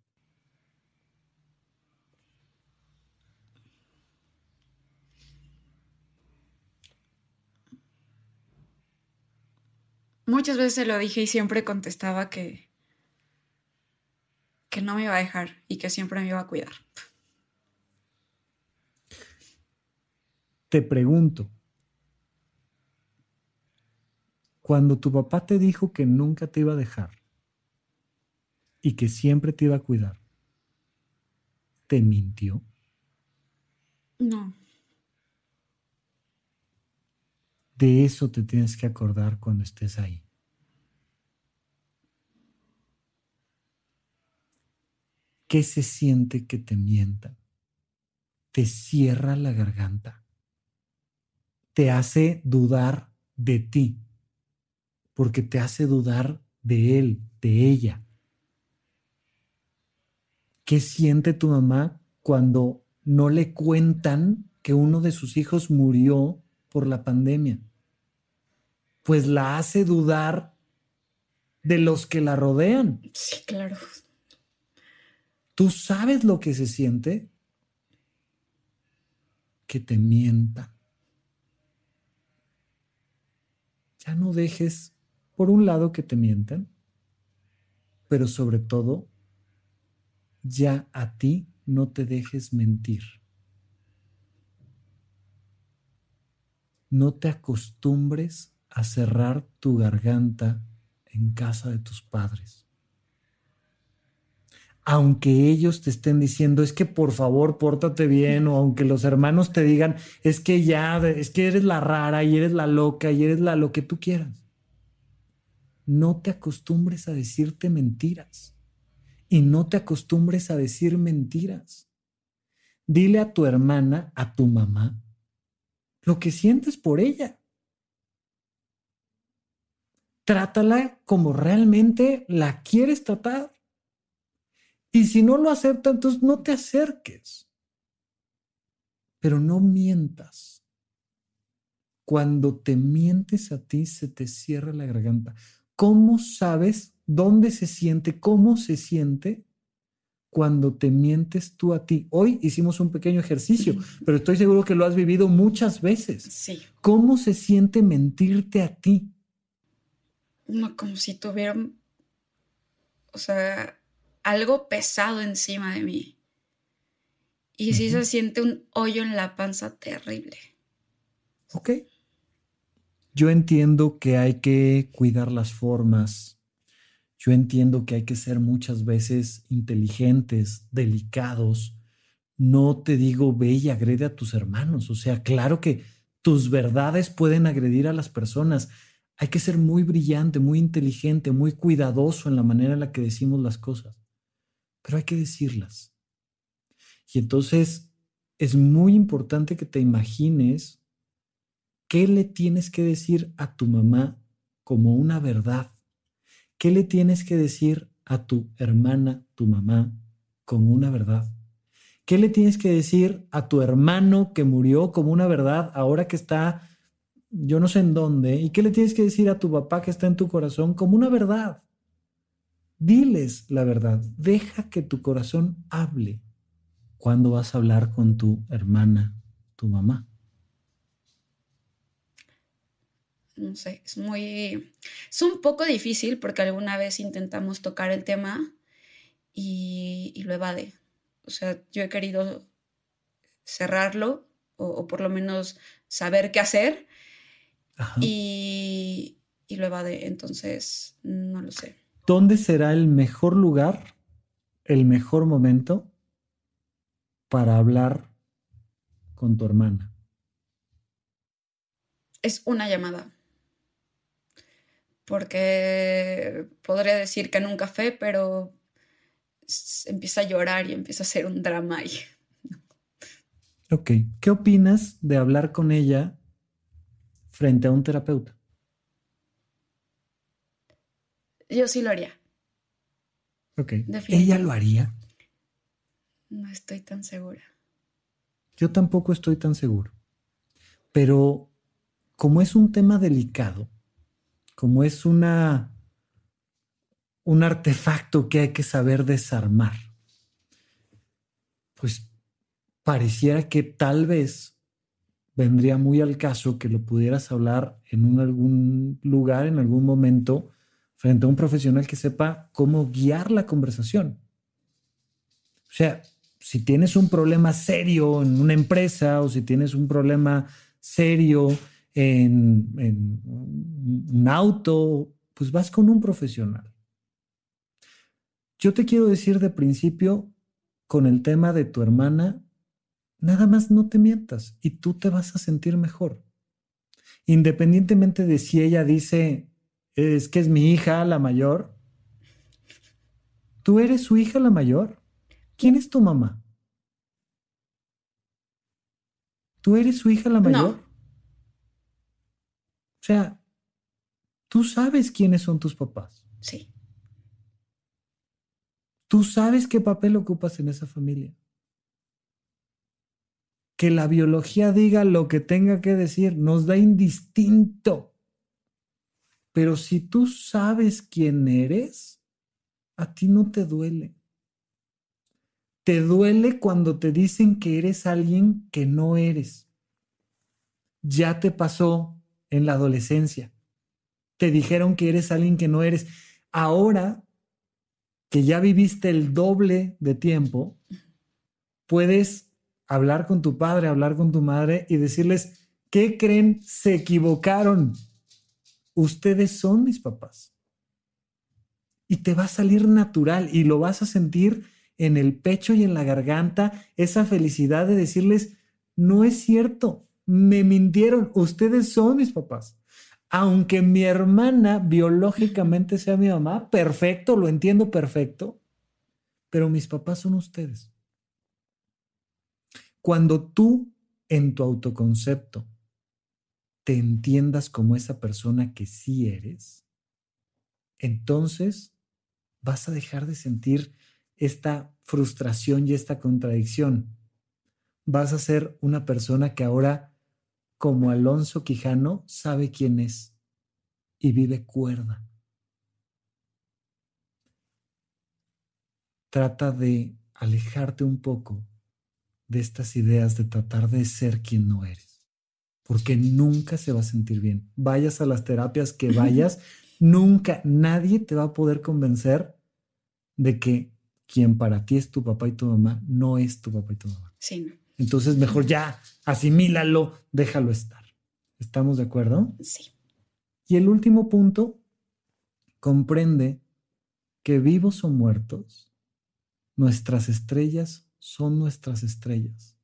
Muchas veces lo dije y siempre contestaba que, que no me iba a dejar y que siempre me iba a cuidar. Te pregunto, cuando tu papá te dijo que nunca te iba a dejar y que siempre te iba a cuidar, ¿te mintió? No. De eso te tienes que acordar cuando estés ahí. ¿Qué se siente que te mientan? Te cierra la garganta. Te hace dudar de ti, porque te hace dudar de él, de ella. ¿Qué siente tu mamá cuando no le cuentan que uno de sus hijos murió por la pandemia? Pues la hace dudar de los que la rodean. Sí, claro. ¿Tú sabes lo que se siente? Que te mientan. Ya no dejes, por un lado, que te mientan, pero sobre todo, ya a ti no te dejes mentir. No te acostumbres a cerrar tu garganta en casa de tus padres aunque ellos te estén diciendo es que por favor pórtate bien o aunque los hermanos te digan es que ya, es que eres la rara y eres la loca y eres la lo que tú quieras. No te acostumbres a decirte mentiras y no te acostumbres a decir mentiras. Dile a tu hermana, a tu mamá, lo que sientes por ella. Trátala como realmente la quieres tratar y si no lo acepta, entonces no te acerques. Pero no mientas. Cuando te mientes a ti, se te cierra la garganta. ¿Cómo sabes dónde se siente, cómo se siente cuando te mientes tú a ti? Hoy hicimos un pequeño ejercicio, pero estoy seguro que lo has vivido muchas veces. Sí. ¿Cómo se siente mentirte a ti? No, como si tuviera, o sea, algo pesado encima de mí. Y sí se siente un hoyo en la panza terrible. Ok. Yo entiendo que hay que cuidar las formas. Yo entiendo que hay que ser muchas veces inteligentes, delicados. No te digo ve y agrede a tus hermanos. O sea, claro que tus verdades pueden agredir a las personas. Hay que ser muy brillante, muy inteligente, muy cuidadoso en la manera en la que decimos las cosas pero hay que decirlas. Y entonces es muy importante que te imagines qué le tienes que decir a tu mamá como una verdad, qué le tienes que decir a tu hermana, tu mamá, como una verdad. ¿Qué le tienes que decir a tu hermano que murió como una verdad ahora que está yo no sé en dónde? ¿Y qué le tienes que decir a tu papá que está en tu corazón como una verdad? Diles la verdad, deja que tu corazón hable. cuando vas a hablar con tu hermana, tu mamá? No sé, es muy... Es un poco difícil porque alguna vez intentamos tocar el tema y, lo evade. O sea, yo he querido cerrarlo o, por lo menos saber qué hacer y, y lo evade. Entonces, no lo sé. ¿dónde será el mejor lugar, el mejor momento para hablar con tu hermana? Es una llamada. Porque podría decir que en un café, pero empieza a llorar y empieza a ser un drama. Y... ok, ¿qué opinas de hablar con ella frente a un terapeuta? Yo sí lo haría. Ok. ¿Ella lo haría? No estoy tan segura. Yo tampoco estoy tan seguro. Pero como es un tema delicado, como es una un artefacto que hay que saber desarmar, pues pareciera que tal vez vendría muy al caso que lo pudieras hablar en algún lugar, en algún momento, frente a un profesional que sepa cómo guiar la conversación. O sea, si tienes un problema serio en una empresa o si tienes un problema serio en, un auto, pues vas con un profesional. Yo te quiero decir de principio, con el tema de tu hermana, nada más no te mientas y tú te vas a sentir mejor. Independientemente de si ella dice, es que es mi hija, la mayor. ¿Tú eres su hija, la mayor? ¿Quién es tu mamá? ¿Tú eres su hija, la mayor? O sea, tú sabes quiénes son tus papás. Sí. Tú sabes qué papel ocupas en esa familia. Que la biología diga lo que tenga que decir, nos da indistinto pero si tú sabes quién eres, a ti no te duele. Te duele cuando te dicen que eres alguien que no eres. Ya te pasó en la adolescencia. Te dijeron que eres alguien que no eres. Ahora que ya viviste el doble de tiempo, puedes hablar con tu padre, hablar con tu madre y decirles, ¿qué creen? Se equivocaron ustedes son mis papás. Y te va a salir natural y lo vas a sentir en el pecho y en la garganta, esa felicidad de decirles, no es cierto, me mintieron, ustedes son mis papás. Aunque mi hermana biológicamente sea mi mamá, perfecto, lo entiendo perfecto, pero mis papás son ustedes. Cuando tú en tu autoconcepto te entiendas como esa persona que sí eres, entonces vas a dejar de sentir esta frustración y esta contradicción. Vas a ser una persona que ahora, como Alonso Quijano, sabe quién es y vive cuerda. Trata de alejarte un poco de estas ideas de tratar de ser quien no eres porque nunca se va a sentir bien. Vayas a las terapias que vayas, nunca nadie te va a poder convencer de que quien para ti es tu papá y tu mamá no es tu papá y tu mamá. Sí. Entonces, mejor ya asimílalo, déjalo estar. ¿Estamos de acuerdo? Sí. Y el último punto comprende que vivos o muertos, nuestras estrellas son nuestras estrellas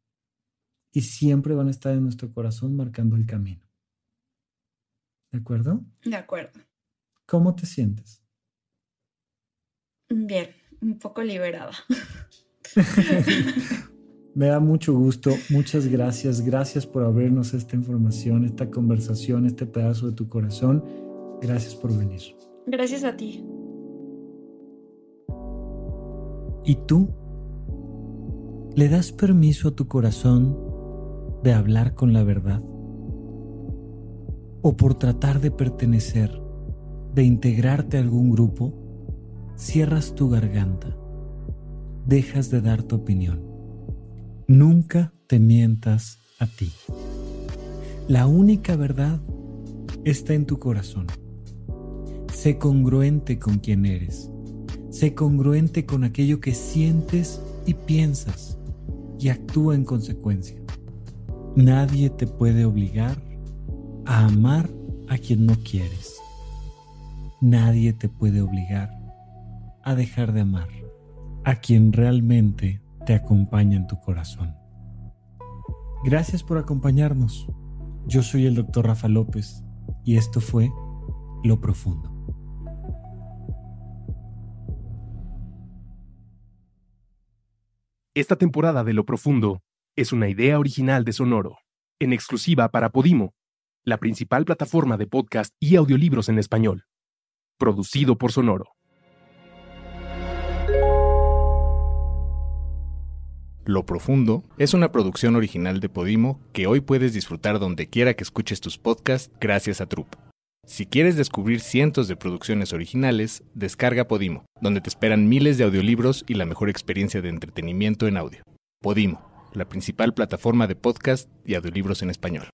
y siempre van a estar en nuestro corazón marcando el camino. ¿De acuerdo? De acuerdo. ¿Cómo te sientes? Bien, un poco liberada. Me da mucho gusto, muchas gracias, gracias por abrirnos esta información, esta conversación, este pedazo de tu corazón. Gracias por venir. Gracias a ti. ¿Y tú? ¿Le das permiso a tu corazón de hablar con la verdad o por tratar de pertenecer, de integrarte a algún grupo, cierras tu garganta, dejas de dar tu opinión. Nunca te mientas a ti. La única verdad está en tu corazón. Sé congruente con quien eres. Sé congruente con aquello que sientes y piensas y actúa en consecuencia. Nadie te puede obligar a amar a quien no quieres. Nadie te puede obligar a dejar de amar a quien realmente te acompaña en tu corazón. Gracias por acompañarnos. Yo soy el doctor Rafa López y esto fue Lo Profundo. Esta temporada de Lo Profundo es una idea original de Sonoro, en exclusiva para Podimo, la principal plataforma de podcast y audiolibros en español. Producido por Sonoro. Lo Profundo es una producción original de Podimo que hoy puedes disfrutar donde quiera que escuches tus podcasts gracias a Troop. Si quieres descubrir cientos de producciones originales, descarga Podimo, donde te esperan miles de audiolibros y la mejor experiencia de entretenimiento en audio. Podimo la principal plataforma de podcast y audiolibros en español.